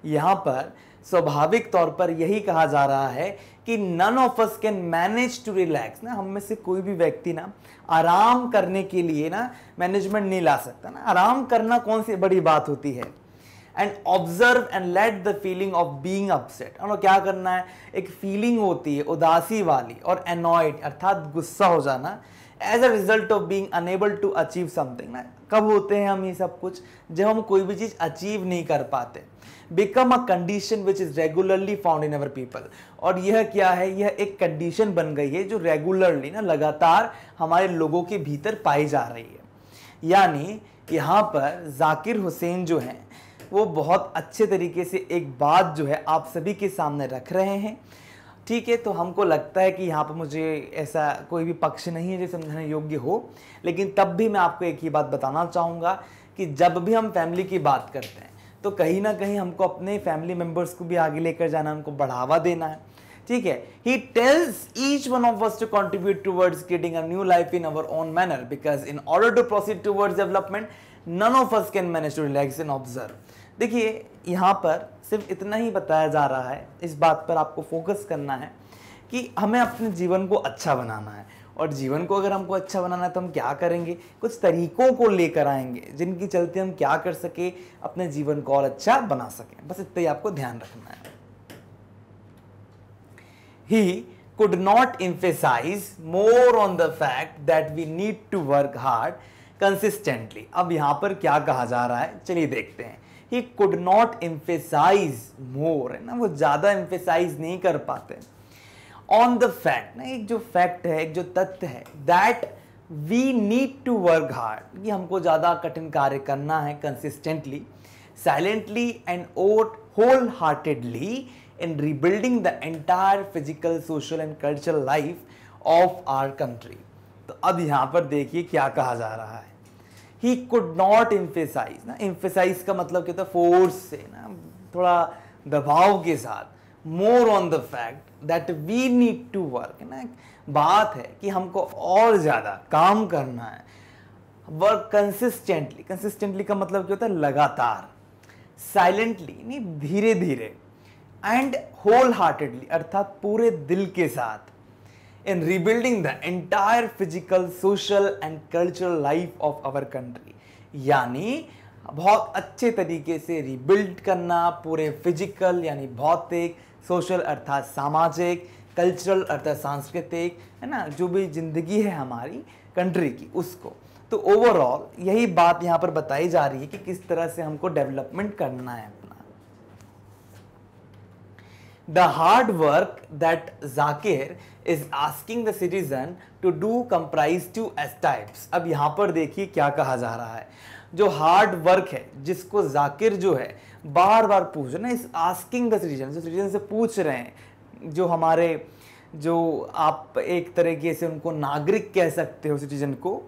यहाँ पर स्वाभाविक तौर पर यही कहा जा रहा है कि none of us can manage to relax ना हम में से कोई भी व्यक्ति ना आराम करने के लिए ना मैनेजमेंट नहीं ला सकता ना आराम करना कौन सी बड़ी बात होती है and observe and let the feeling of being upset और क्या करना है एक फीलिंग होती है उदासी वाली और एनॉयड अर्थात गुस्सा हो जाना as a result of being unable to achieve something ना कब होते हैं हम ये सब कुछ जब हम कोई भी चीज़ अचीव नहीं कर पाते become a condition which is regularly found in our people और यह क्या है यह एक कंडीशन बन गई है जो रेगुलरली ना लगातार हमारे लोगों के भीतर पाई जा रही है यानी यहाँ पर जाकिर हुसैन जो हैं वो बहुत अच्छे तरीके से एक बात जो है आप सभी के सामने रख रहे हैं ठीक है तो हमको लगता है कि यहाँ पर मुझे ऐसा कोई भी पक्ष नहीं है जो समझाने योग्य हो लेकिन तब भी मैं आपको एक ही बात बताना चाहूँगा कि जब भी हम फैमिली की बात करते हैं तो कहीं ना कहीं हमको अपने फैमिली मेंबर्स को भी आगे लेकर जाना उनको बढ़ावा देना है ठीक है he tells each one of us to contribute towards creating a new life in our own manner because in order to proceed towards development none of us can manage to relax and observe देखिए यहाँ पर सिर्फ इतना ही बताया जा रहा है इस बात पर आपको फोकस करना है कि हमें अपने जीवन को अच्छा बनाना है और जीवन को अगर हमको अच्छा बनाना है तो हम क्या करेंगे कुछ तरीकों को लेकर आएंगे जिनके चलते हम क्या कर सके अपने जीवन को और अच्छा बना सकें बस इतना ही आपको ध्यान रखना है he could not emphasize more on the fact that we need to work hard consistently अब यहाँ पर क्या कहा जा रहा है चलिए देखते हैं he could not emphasize more है ना वो ज़्यादा इम्फेसाइज नहीं कर पाते ऑन द फैक्ट ना एक जो फैक्ट है एक जो तथ्य है that we need to work hard कि हमको ज़्यादा कठिन कार्य करना है consistently silently and ought wholeheartedly in rebuilding the entire physical social and cultural life of our country तो अब यहाँ पर देखिए क्या कहा जा रहा है ही कुड नॉट इम्फेसाइज ना इम्फेसाइज का मतलब क्या होता है फोर्स से ना थोड़ा दबाव के साथ more on the fact that we need to work ना बात है कि हमको और ज़्यादा काम करना है वर्क कंसिस्टेंटली कंसिस्टेंटली का मतलब क्या होता है लगातार साइलेंटली नहीं धीरे धीरे एंड होल हार्टेडली अर्थात पूरे दिल के साथ in rebuilding the entire physical social and cultural life of our country यानी बहुत अच्छे तरीके से रिबिल्ड करना पूरे फिजिकल यानी भौतिक सोशल अर्थात सामाजिक कल्चरल अर्थात सांस्कृतिक है ना जो भी ज़िंदगी है हमारी कंट्री की उसको तो ओवरऑल यही बात यहाँ पर बताई जा रही है कि किस तरह से हमको डेवलपमेंट करना है the hard work that Zakir is asking the citizen to do comprise two एस टाइप्स अब यहाँ पर देखिए क्या कहा जा रहा है जो हार्ड वर्क है जिसको जाकिर जो है बार बार पूछ ना इस आस्किंग द सिटीजन जो सिटीजन से पूछ रहे हैं जो हमारे जो आप एक तरीके से उनको नागरिक कह सकते हो सिटीजन को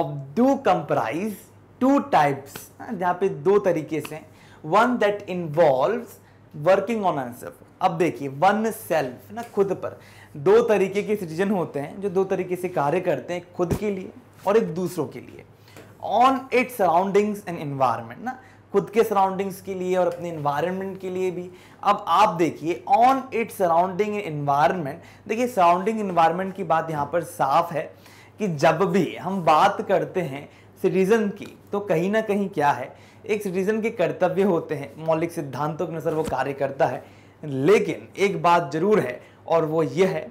of do comprise two types जहाँ पे दो तरीके से one that involve working on answer अब देखिए वन सेल्फ ना खुद पर दो तरीके के सिटीजन होते हैं जो दो तरीके से कार्य करते हैं खुद के लिए और एक दूसरों के लिए on it surroundings and environment ना खुद के सराउंडिंग्स के लिए और अपने इन्वायरमेंट के लिए भी अब आप देखिए ऑन इट सराउंडिंग इन्वायरमेंट देखिए सराउंडिंग इन्वायरमेंट की बात यहाँ पर साफ है कि जब भी हम बात करते हैं सिटीज़न की तो कहीं ना कहीं क्या है एक सिटीज़न के कर्तव्य होते हैं मौलिक सिद्धांतों के अनुसार वो कार्य करता है लेकिन एक बात जरूर है और वो ये है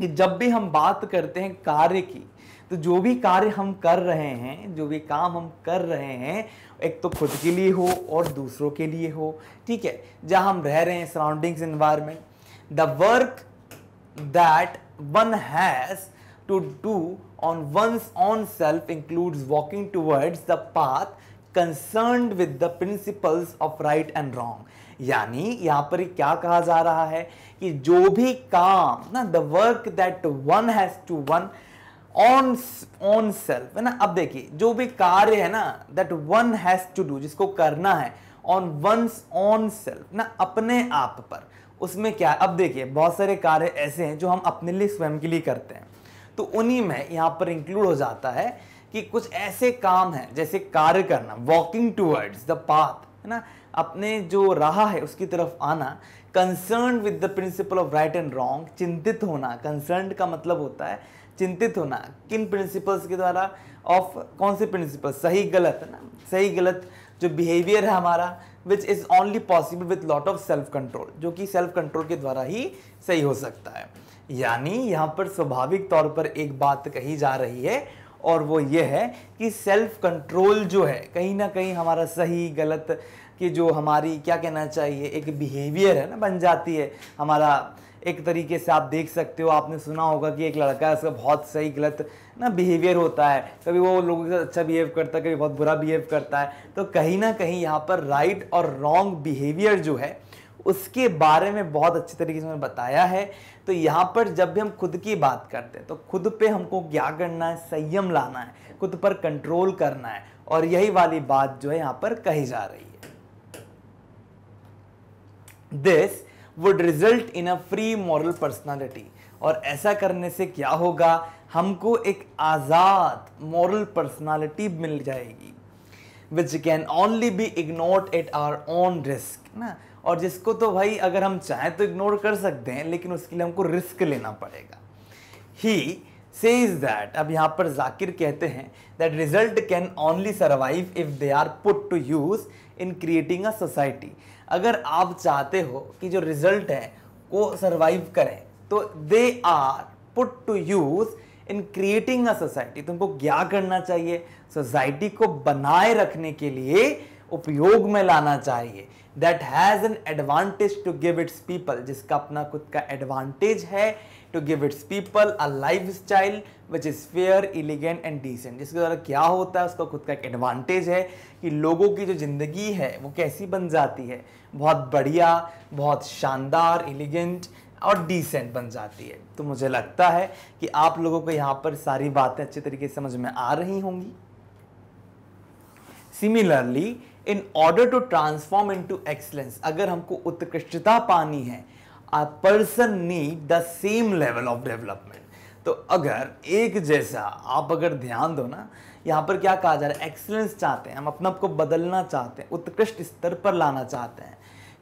कि जब भी हम बात करते हैं कार्य की तो जो भी कार्य हम कर रहे हैं जो भी काम हम कर रहे हैं एक तो खुद के लिए हो और दूसरों के लिए हो ठीक है जहां हम रह रहे हैं surroundings environment the work that one has to do on one's on self includes walking towards the path concern with the principles of right and wrong यानी यहाँ पर क्या कहा जा रहा है कि जो भी काम ना the work that one has to one on on self है ना अब देखिए जो भी कार्य है ना that one has to do जिसको करना है ऑन वन ऑन सेल्फ ना अपने आप पर उसमें क्या अब देखिए बहुत सारे कार्य ऐसे हैं जो हम अपने लिए स्वयं के लिए करते हैं तो उन्हीं में यहाँ पर इंक्लूड हो जाता है कि कुछ ऐसे काम हैं जैसे कार्य करना वॉकिंग टूवर्ड्स द पाथ है ना अपने जो राह है उसकी तरफ आना concern with the principle of right and wrong चिंतित होना कंसर्न का मतलब होता है चिंतित होना किन प्रिंसिपल्स के द्वारा ऑफ कौन से प्रिंसिपल सही गलत है ना सही गलत जो बिहेवियर है हमारा which is only possible with lot of self control जो कि सेल्फ कंट्रोल के द्वारा ही सही हो सकता है यानी यहाँ पर स्वाभाविक तौर पर एक बात कही जा रही है और वो ये है कि सेल्फ कंट्रोल जो है कहीं ना कहीं हमारा सही गलत की जो हमारी क्या कहना चाहिए एक बिहेवियर है ना बन जाती है हमारा एक तरीके से आप देख सकते हो आपने सुना होगा कि एक लड़का है उसका बहुत सही गलत ना बिहेवियर होता है कभी वो लोगों के साथ अच्छा बिहेव करता है कभी बहुत बुरा बिहेव करता है तो कहीं ना कहीं यहाँ पर राइट और रॉन्ग बिहेवियर जो है उसके बारे में बहुत अच्छे तरीके से मैंने बताया है तो यहाँ पर जब भी हम खुद की बात करते हैं तो खुद पे हमको क्या करना है संयम लाना है खुद पर कंट्रोल करना है और यही वाली बात जो है यहाँ पर कही जा रही है this would result in a free moral personality और ऐसा करने से क्या होगा हमको एक आज़ाद मॉरल पर्सनालिटी मिल जाएगी which can only be ignored at our own risk ना और जिसको तो भाई अगर हम चाहें तो इग्नोर कर सकते हैं लेकिन उसके लिए हमको रिस्क लेना पड़ेगा ही सेज दैट अब यहाँ पर जाकिर कहते हैं that result can only survive if they are put to use in creating a society अगर आप चाहते हो कि जो रिजल्ट है को सर्वाइव करें तो they are put to use in creating a society तुमको क्या करना चाहिए सोसाइटी को बनाए रखने के लिए उपयोग में लाना चाहिए that has an advantage to give its people जिसका अपना खुद का एडवांटेज है to give its people a life style which is fair elegant and decent जिसके द्वारा क्या होता है उसका खुद का एक एडवांटेज है कि लोगों की जो ज़िंदगी है वो कैसी बन जाती है बहुत बढ़िया बहुत शानदार एलिगेंट और डिसेंट बन जाती है तो मुझे लगता है कि आप लोगों को यहाँ पर सारी बातें अच्छे तरीके से समझ में आ रही होंगी similarly in order to transform into excellence अगर हमको उत्कृष्टता पानी है a person need the same level of development तो अगर एक जैसा आप अगर ध्यान दो ना यहाँ पर क्या कहा जा रहा है एक्सीलेंस चाहते हैं हम अपने आप को बदलना चाहते हैं उत्कृष्ट स्तर पर लाना चाहते हैं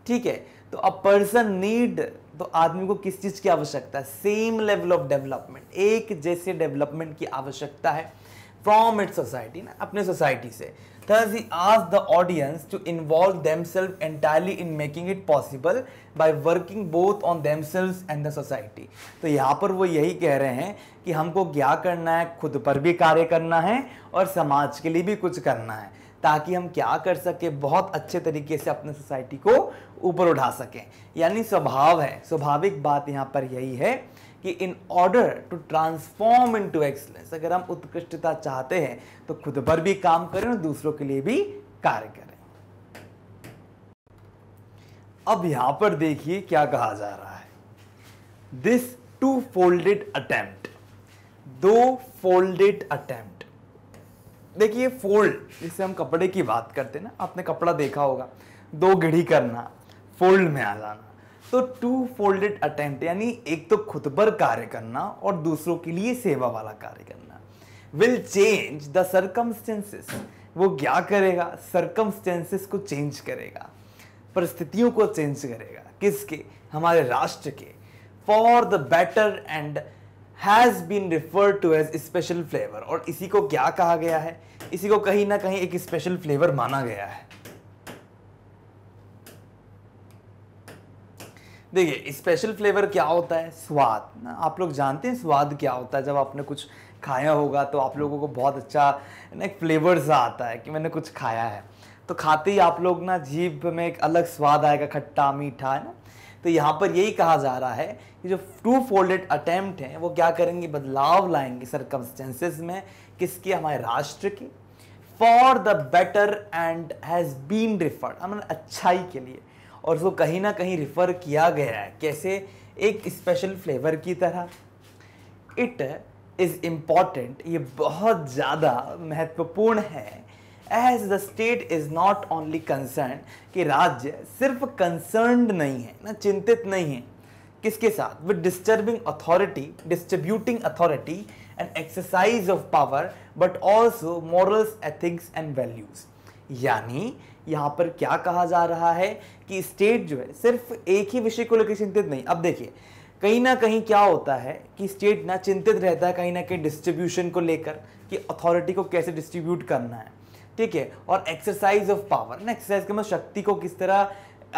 ठीक है तो अ पर्सन नीड तो आदमी को किस चीज़ की आवश्यकता है सेम लेवल ऑफ डेवलपमेंट एक जैसे डेवलपमेंट की आवश्यकता है फ्रॉम इट सोसाइटी ना अपने सोसाइटी से थर्स ही आज the audience to involve themselves entirely in making it possible by working both on themselves and the society तो यहाँ पर वो यही कह रहे हैं कि हमको क्या करना है खुद पर भी कार्य करना है और समाज के लिए भी कुछ करना है ताकि हम क्या कर सकें बहुत अच्छे तरीके से अपने सोसाइटी को ऊपर उठा सकें यानी स्वभाव है स्वाभाविक बात यहाँ पर यही है कि in order to transform into excellence अगर हम उत्कृष्टता चाहते हैं तो खुद पर भी काम करें और दूसरों के लिए भी कार्य करें अब यहां पर देखिए क्या कहा जा रहा है दिस टू फोल्डेड अटेम्प्ट दो फोल्डेड अटेम्प्ट देखिए फोल्ड जिससे हम कपड़े की बात करते हैं ना आपने कपड़ा देखा होगा दो घड़ी करना फोल्ड में आ जाना तो टू फोल्डेड अटेम्प्ट यानी एक तो खुद पर कार्य करना और दूसरों के लिए सेवा वाला कार्य करना विल चेंज द सरकमस्टेंसेस वो क्या करेगा सरकमस्टेंसेस को चेंज करेगा परिस्थितियों को चेंज करेगा किसके हमारे राष्ट्र के for the betterment has been refer to as special flavour और इसी को क्या कहा गया है इसी को कहीं ना कहीं एक स्पेशल फ्लेवर माना गया है देखिए स्पेशल फ्लेवर क्या होता है स्वाद ना आप लोग जानते हैं स्वाद क्या होता है जब आपने कुछ खाया होगा तो आप लोगों को बहुत अच्छा ना एक फ्लेवर सा आता है कि मैंने कुछ खाया है तो खाते ही आप लोग ना जीभ में एक अलग स्वाद आएगा खट्टा मीठा है ना तो यहाँ पर यही कहा जा रहा है कि जो टू फोल्डेड अटैम्प्ट हैं वो क्या करेंगे बदलाव लाएंगे सरकमस्टेंसेज में किसके हमारे राष्ट्र की for the betterment has been referred अच्छाई के लिए और उसको कहीं ना कहीं रिफ़र किया गया है कैसे एक स्पेशल फ्लेवर की तरह इट इज़ इम्पॉर्टेंट ये बहुत ज़्यादा महत्वपूर्ण है as the state is not only concern कि राज्य सिर्फ कंसर्न नहीं है ना चिंतित नहीं है किसके साथ with disturbing authority distributing authority and exercise of power but also morals ethics and values यानी यहाँ पर क्या कहा जा रहा है कि स्टेट जो है सिर्फ एक ही विषय को लेकर चिंतित नहीं अब देखिए कहीं ना कहीं क्या होता है कि स्टेट ना चिंतित रहता है कहीं ना कहीं डिस्ट्रीब्यूशन को लेकर कि अथॉरिटी को कैसे डिस्ट्रीब्यूट करना है ठीक है और एक्सरसाइज ऑफ पावर ना एक्सरसाइज के मतलब शक्ति को किस तरह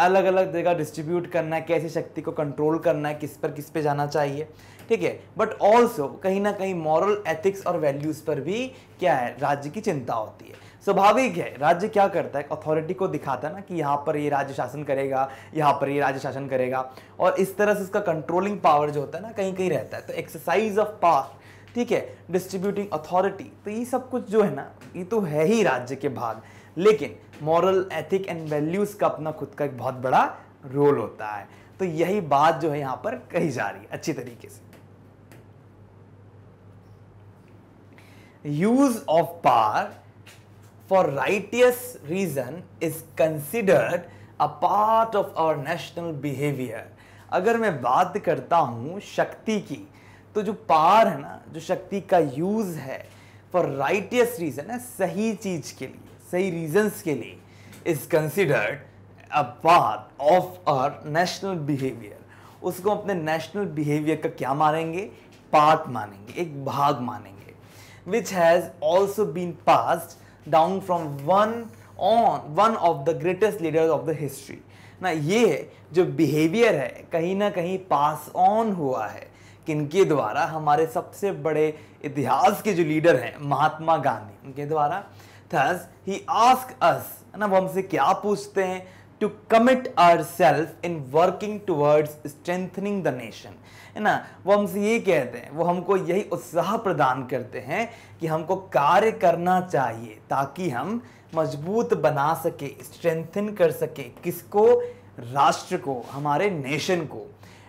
अलग अलग जगह डिस्ट्रीब्यूट करना है कैसे शक्ति को कंट्रोल करना है किस पर किस पे जाना चाहिए ठीक है बट ऑल्सो कहीं ना कहीं मॉरल एथिक्स और वैल्यूज़ पर भी क्या है राज्य की चिंता होती है स्वाभाविक है राज्य क्या करता है अथॉरिटी को दिखाता है ना कि यहाँ पर ये राज्य शासन करेगा यहाँ पर ये राज्य शासन करेगा और इस तरह से इसका कंट्रोलिंग पावर जो होता है ना कहीं कहीं रहता है तो एक्सरसाइज ऑफ पावर ठीक है डिस्ट्रीब्यूटिंग अथॉरिटी तो ये सब कुछ जो है ना ये तो है ही राज्य के भाग लेकिन मॉरल एथिक एंड वैल्यूज़ का अपना खुद का एक बहुत बड़ा रोल होता है तो यही बात जो है यहाँ पर कही जा रही है अच्छी तरीके से use of power for righteous reason is considered a part of our national behavior. अगर मैं बात करता हूँ शक्ति की तो जो पार है ना जो शक्ति का यूज़ है फॉर राइटियस रीज़न है सही चीज़ के लिए सही रीजन के लिए is considered a part of our national behaviour उसको अपने नेशनल बिहेवियर का क्या मानेंगे पार्ट मानेंगे एक भाग मानेंगे which has also been passed down from one on one of the greatest leaders of the history ना ये है जो बिहेवियर है कहीं ना कहीं पास ऑन हुआ है किनके द्वारा हमारे सबसे बड़े इतिहास के जो लीडर हैं महात्मा गांधी उनके द्वारा थस ही आस्क अस है ना वो हमसे क्या पूछते हैं to commit our self in working towards strengthening the nation है ना वो हमसे ये कहते हैं वो हमको यही उत्साह प्रदान करते हैं कि हमको कार्य करना चाहिए ताकि हम मजबूत बना सके स्ट्रेंथन कर सके किसको राष्ट्र को हमारे नेशन को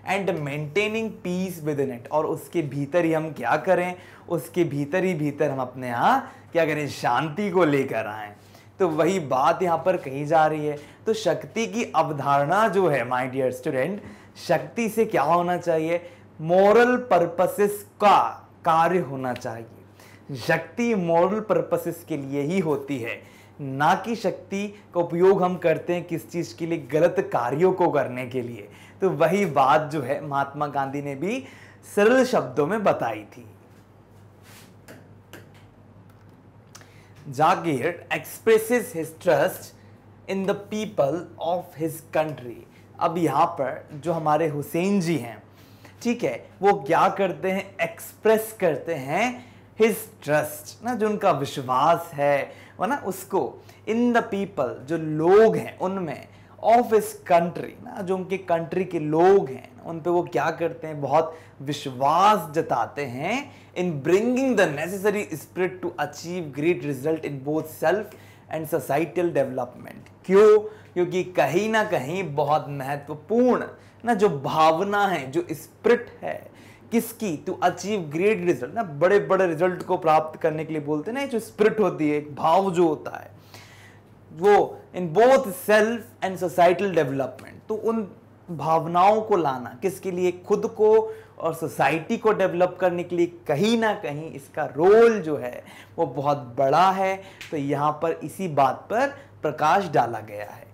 and maintaining peace within it और उसके भीतर ही हम क्या करें उसके भीतर ही भीतर हम अपने यहाँ क्या करें शांति को लेकर आएँ तो वही बात यहाँ पर कही जा रही है तो शक्ति की अवधारणा जो है माय डियर स्टूडेंट शक्ति से क्या होना चाहिए मॉरल पर्पसेस का कार्य होना चाहिए शक्ति मॉरल पर्पसेस के लिए ही होती है ना कि शक्ति का उपयोग हम करते हैं किस चीज़ के लिए गलत कार्यों को करने के लिए तो वही बात जो है महात्मा गांधी ने भी सरल शब्दों में बताई थी Zakir expresses his trust in the people of his country अब यहाँ पर जो हमारे हुसैन जी हैं ठीक है वो क्या करते हैं एक्सप्रेस करते हैं हिज ट्रस्ट ना जो उनका विश्वास है वो ना उसको इन द पीपल जो लोग हैं उनमें ऑफ इस कंट्री ना जो उनके कंट्री के लोग हैं उन पे वो क्या करते हैं बहुत विश्वास जताते हैं in bringing the necessary spirit to achieve great result in both self and societal development क्यों क्योंकि कहीं ना कहीं बहुत महत्वपूर्ण ना जो भावना है जो स्प्रिट है किसकी टू अचीव ग्रेट रिजल्ट ना बड़े बड़े रिजल्ट को प्राप्त करने के लिए बोलते हैं ना जो स्प्रिट होती है एक भाव जो होता है वो in both self and societal development तो उन भावनाओं को लाना किसके लिए खुद को और सोसाइटी को डेवलप करने के लिए कहीं ना कहीं इसका रोल जो है वो बहुत बड़ा है तो यहाँ पर इसी बात पर प्रकाश डाला गया है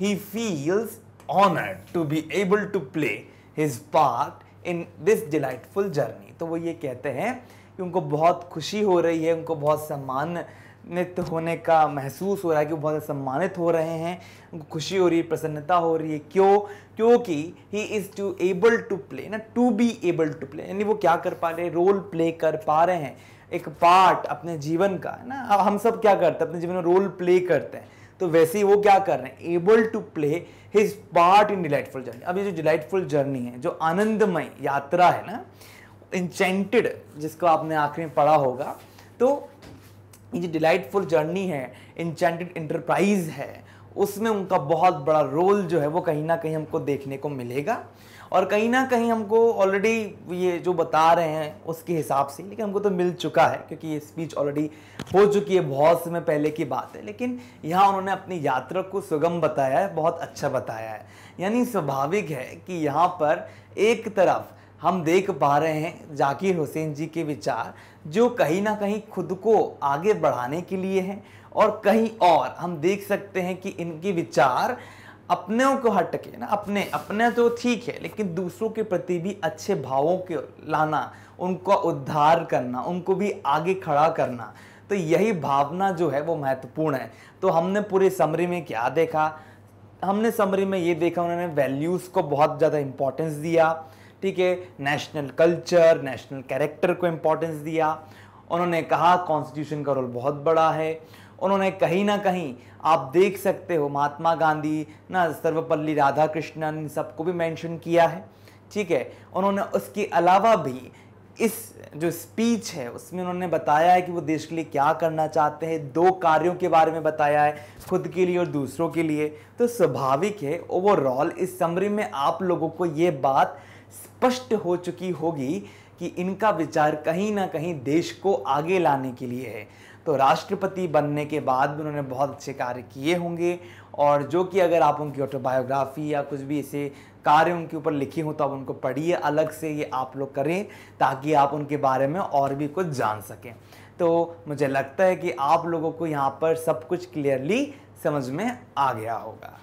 he feels honoured to be able to play his part in this delightful journey तो वो ये कहते हैं कि उनको बहुत खुशी हो रही है उनको बहुत सम्मानित होने का महसूस हो रहा है कि वो बहुत सम्मानित हो रहे हैं उनको खुशी हो रही है प्रसन्नता हो रही है क्यों क्योंकि he is to able to play ना to be able to play यानी वो क्या कर पा रहे हैं रोल प्ले कर पा रहे हैं एक पार्ट अपने जीवन का ना हम सब क्या करते हैं अपने जीवन में रोल प्ले करते हैं तो वैसे ही वो क्या कर रहे हैं able to play his part in delightful journey अब ये जो डिलाइटफुल जर्नी है जो आनंदमय यात्रा है ना इंचेंटेड जिसको आपने आखिर में पढ़ा होगा तो ये जो डिलाइटफुल जर्नी है इंचेंटेड इंटरप्राइज है उसमें उनका बहुत बड़ा रोल जो है वो कहीं ना कहीं हमको देखने को मिलेगा और कहीं ना कहीं हमको ऑलरेडी ये जो बता रहे हैं उसके हिसाब से लेकिन हमको तो मिल चुका है क्योंकि ये स्पीच ऑलरेडी हो चुकी है बहुत समय पहले की बात है लेकिन यहाँ उन्होंने अपनी यात्रा को सुगम बताया है बहुत अच्छा बताया है यानी स्वाभाविक है कि यहाँ पर एक तरफ हम देख पा रहे हैं जाकिर हुसैन जी के विचार जो कहीं ना कहीं खुद को आगे बढ़ाने के लिए हैं और कहीं और हम देख सकते हैं कि इनके विचार अपने को हटके ना अपने अपने तो ठीक है लेकिन दूसरों के प्रति भी अच्छे भावों के लाना उनको उद्धार करना उनको भी आगे खड़ा करना तो यही भावना जो है वो महत्वपूर्ण है तो हमने पूरे समरी में क्या देखा हमने समरी में ये देखा उन्होंने वैल्यूज़ को बहुत ज़्यादा इम्पोर्टेंस दिया ठीक है नेशनल कल्चर नेशनल कैरेक्टर को इम्पोर्टेंस दिया उन्होंने कहा कॉन्स्टिट्यूशन का रोल बहुत बड़ा है उन्होंने कहीं ना कहीं आप देख सकते हो महात्मा गांधी ना सर्वपल्ली राधा कृष्णन सबको भी मेंशन किया है ठीक है उन्होंने उसके अलावा भी इस जो स्पीच है उसमें उन्होंने बताया है कि वो देश के लिए क्या करना चाहते हैं दो कार्यों के बारे में बताया है खुद के लिए और दूसरों के लिए तो स्वाभाविक है ओवरऑल इस समरी में आप लोगों को ये बात स्पष्ट हो चुकी होगी कि इनका विचार कहीं ना कहीं देश को आगे लाने के लिए है तो राष्ट्रपति बनने के बाद भी उन्होंने बहुत अच्छे कार्य किए होंगे और जो कि अगर आप उनकी ऑटोबायोग्राफी या कुछ भी ऐसे कार्य उनके ऊपर लिखे हों तो आप उनको पढ़िए अलग से ये आप लोग करें ताकि आप उनके बारे में और भी कुछ जान सकें तो मुझे लगता है कि आप लोगों को यहाँ पर सब कुछ क्लियरली समझ में आ गया होगा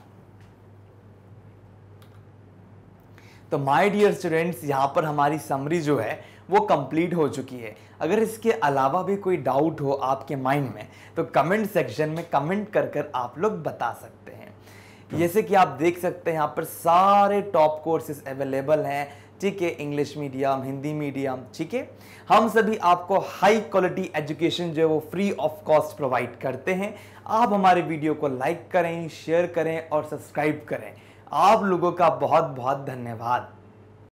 तो माय डियर स्टूडेंट्स यहाँ पर हमारी समरी जो है वो कंप्लीट हो चुकी है अगर इसके अलावा भी कोई डाउट हो आपके माइंड में तो कमेंट सेक्शन में कमेंट कर कर आप लोग बता सकते हैं जैसे कि आप देख सकते हैं यहाँ पर सारे टॉप कोर्सेज अवेलेबल हैं ठीक है इंग्लिश मीडियम हिंदी मीडियम ठीक है हम सभी आपको हाई क्वालिटी एजुकेशन जो है वो फ्री ऑफ कॉस्ट प्रोवाइड करते हैं आप हमारे वीडियो को लाइक करें शेयर करें और सब्सक्राइब करें आप लोगों का बहुत बहुत धन्यवाद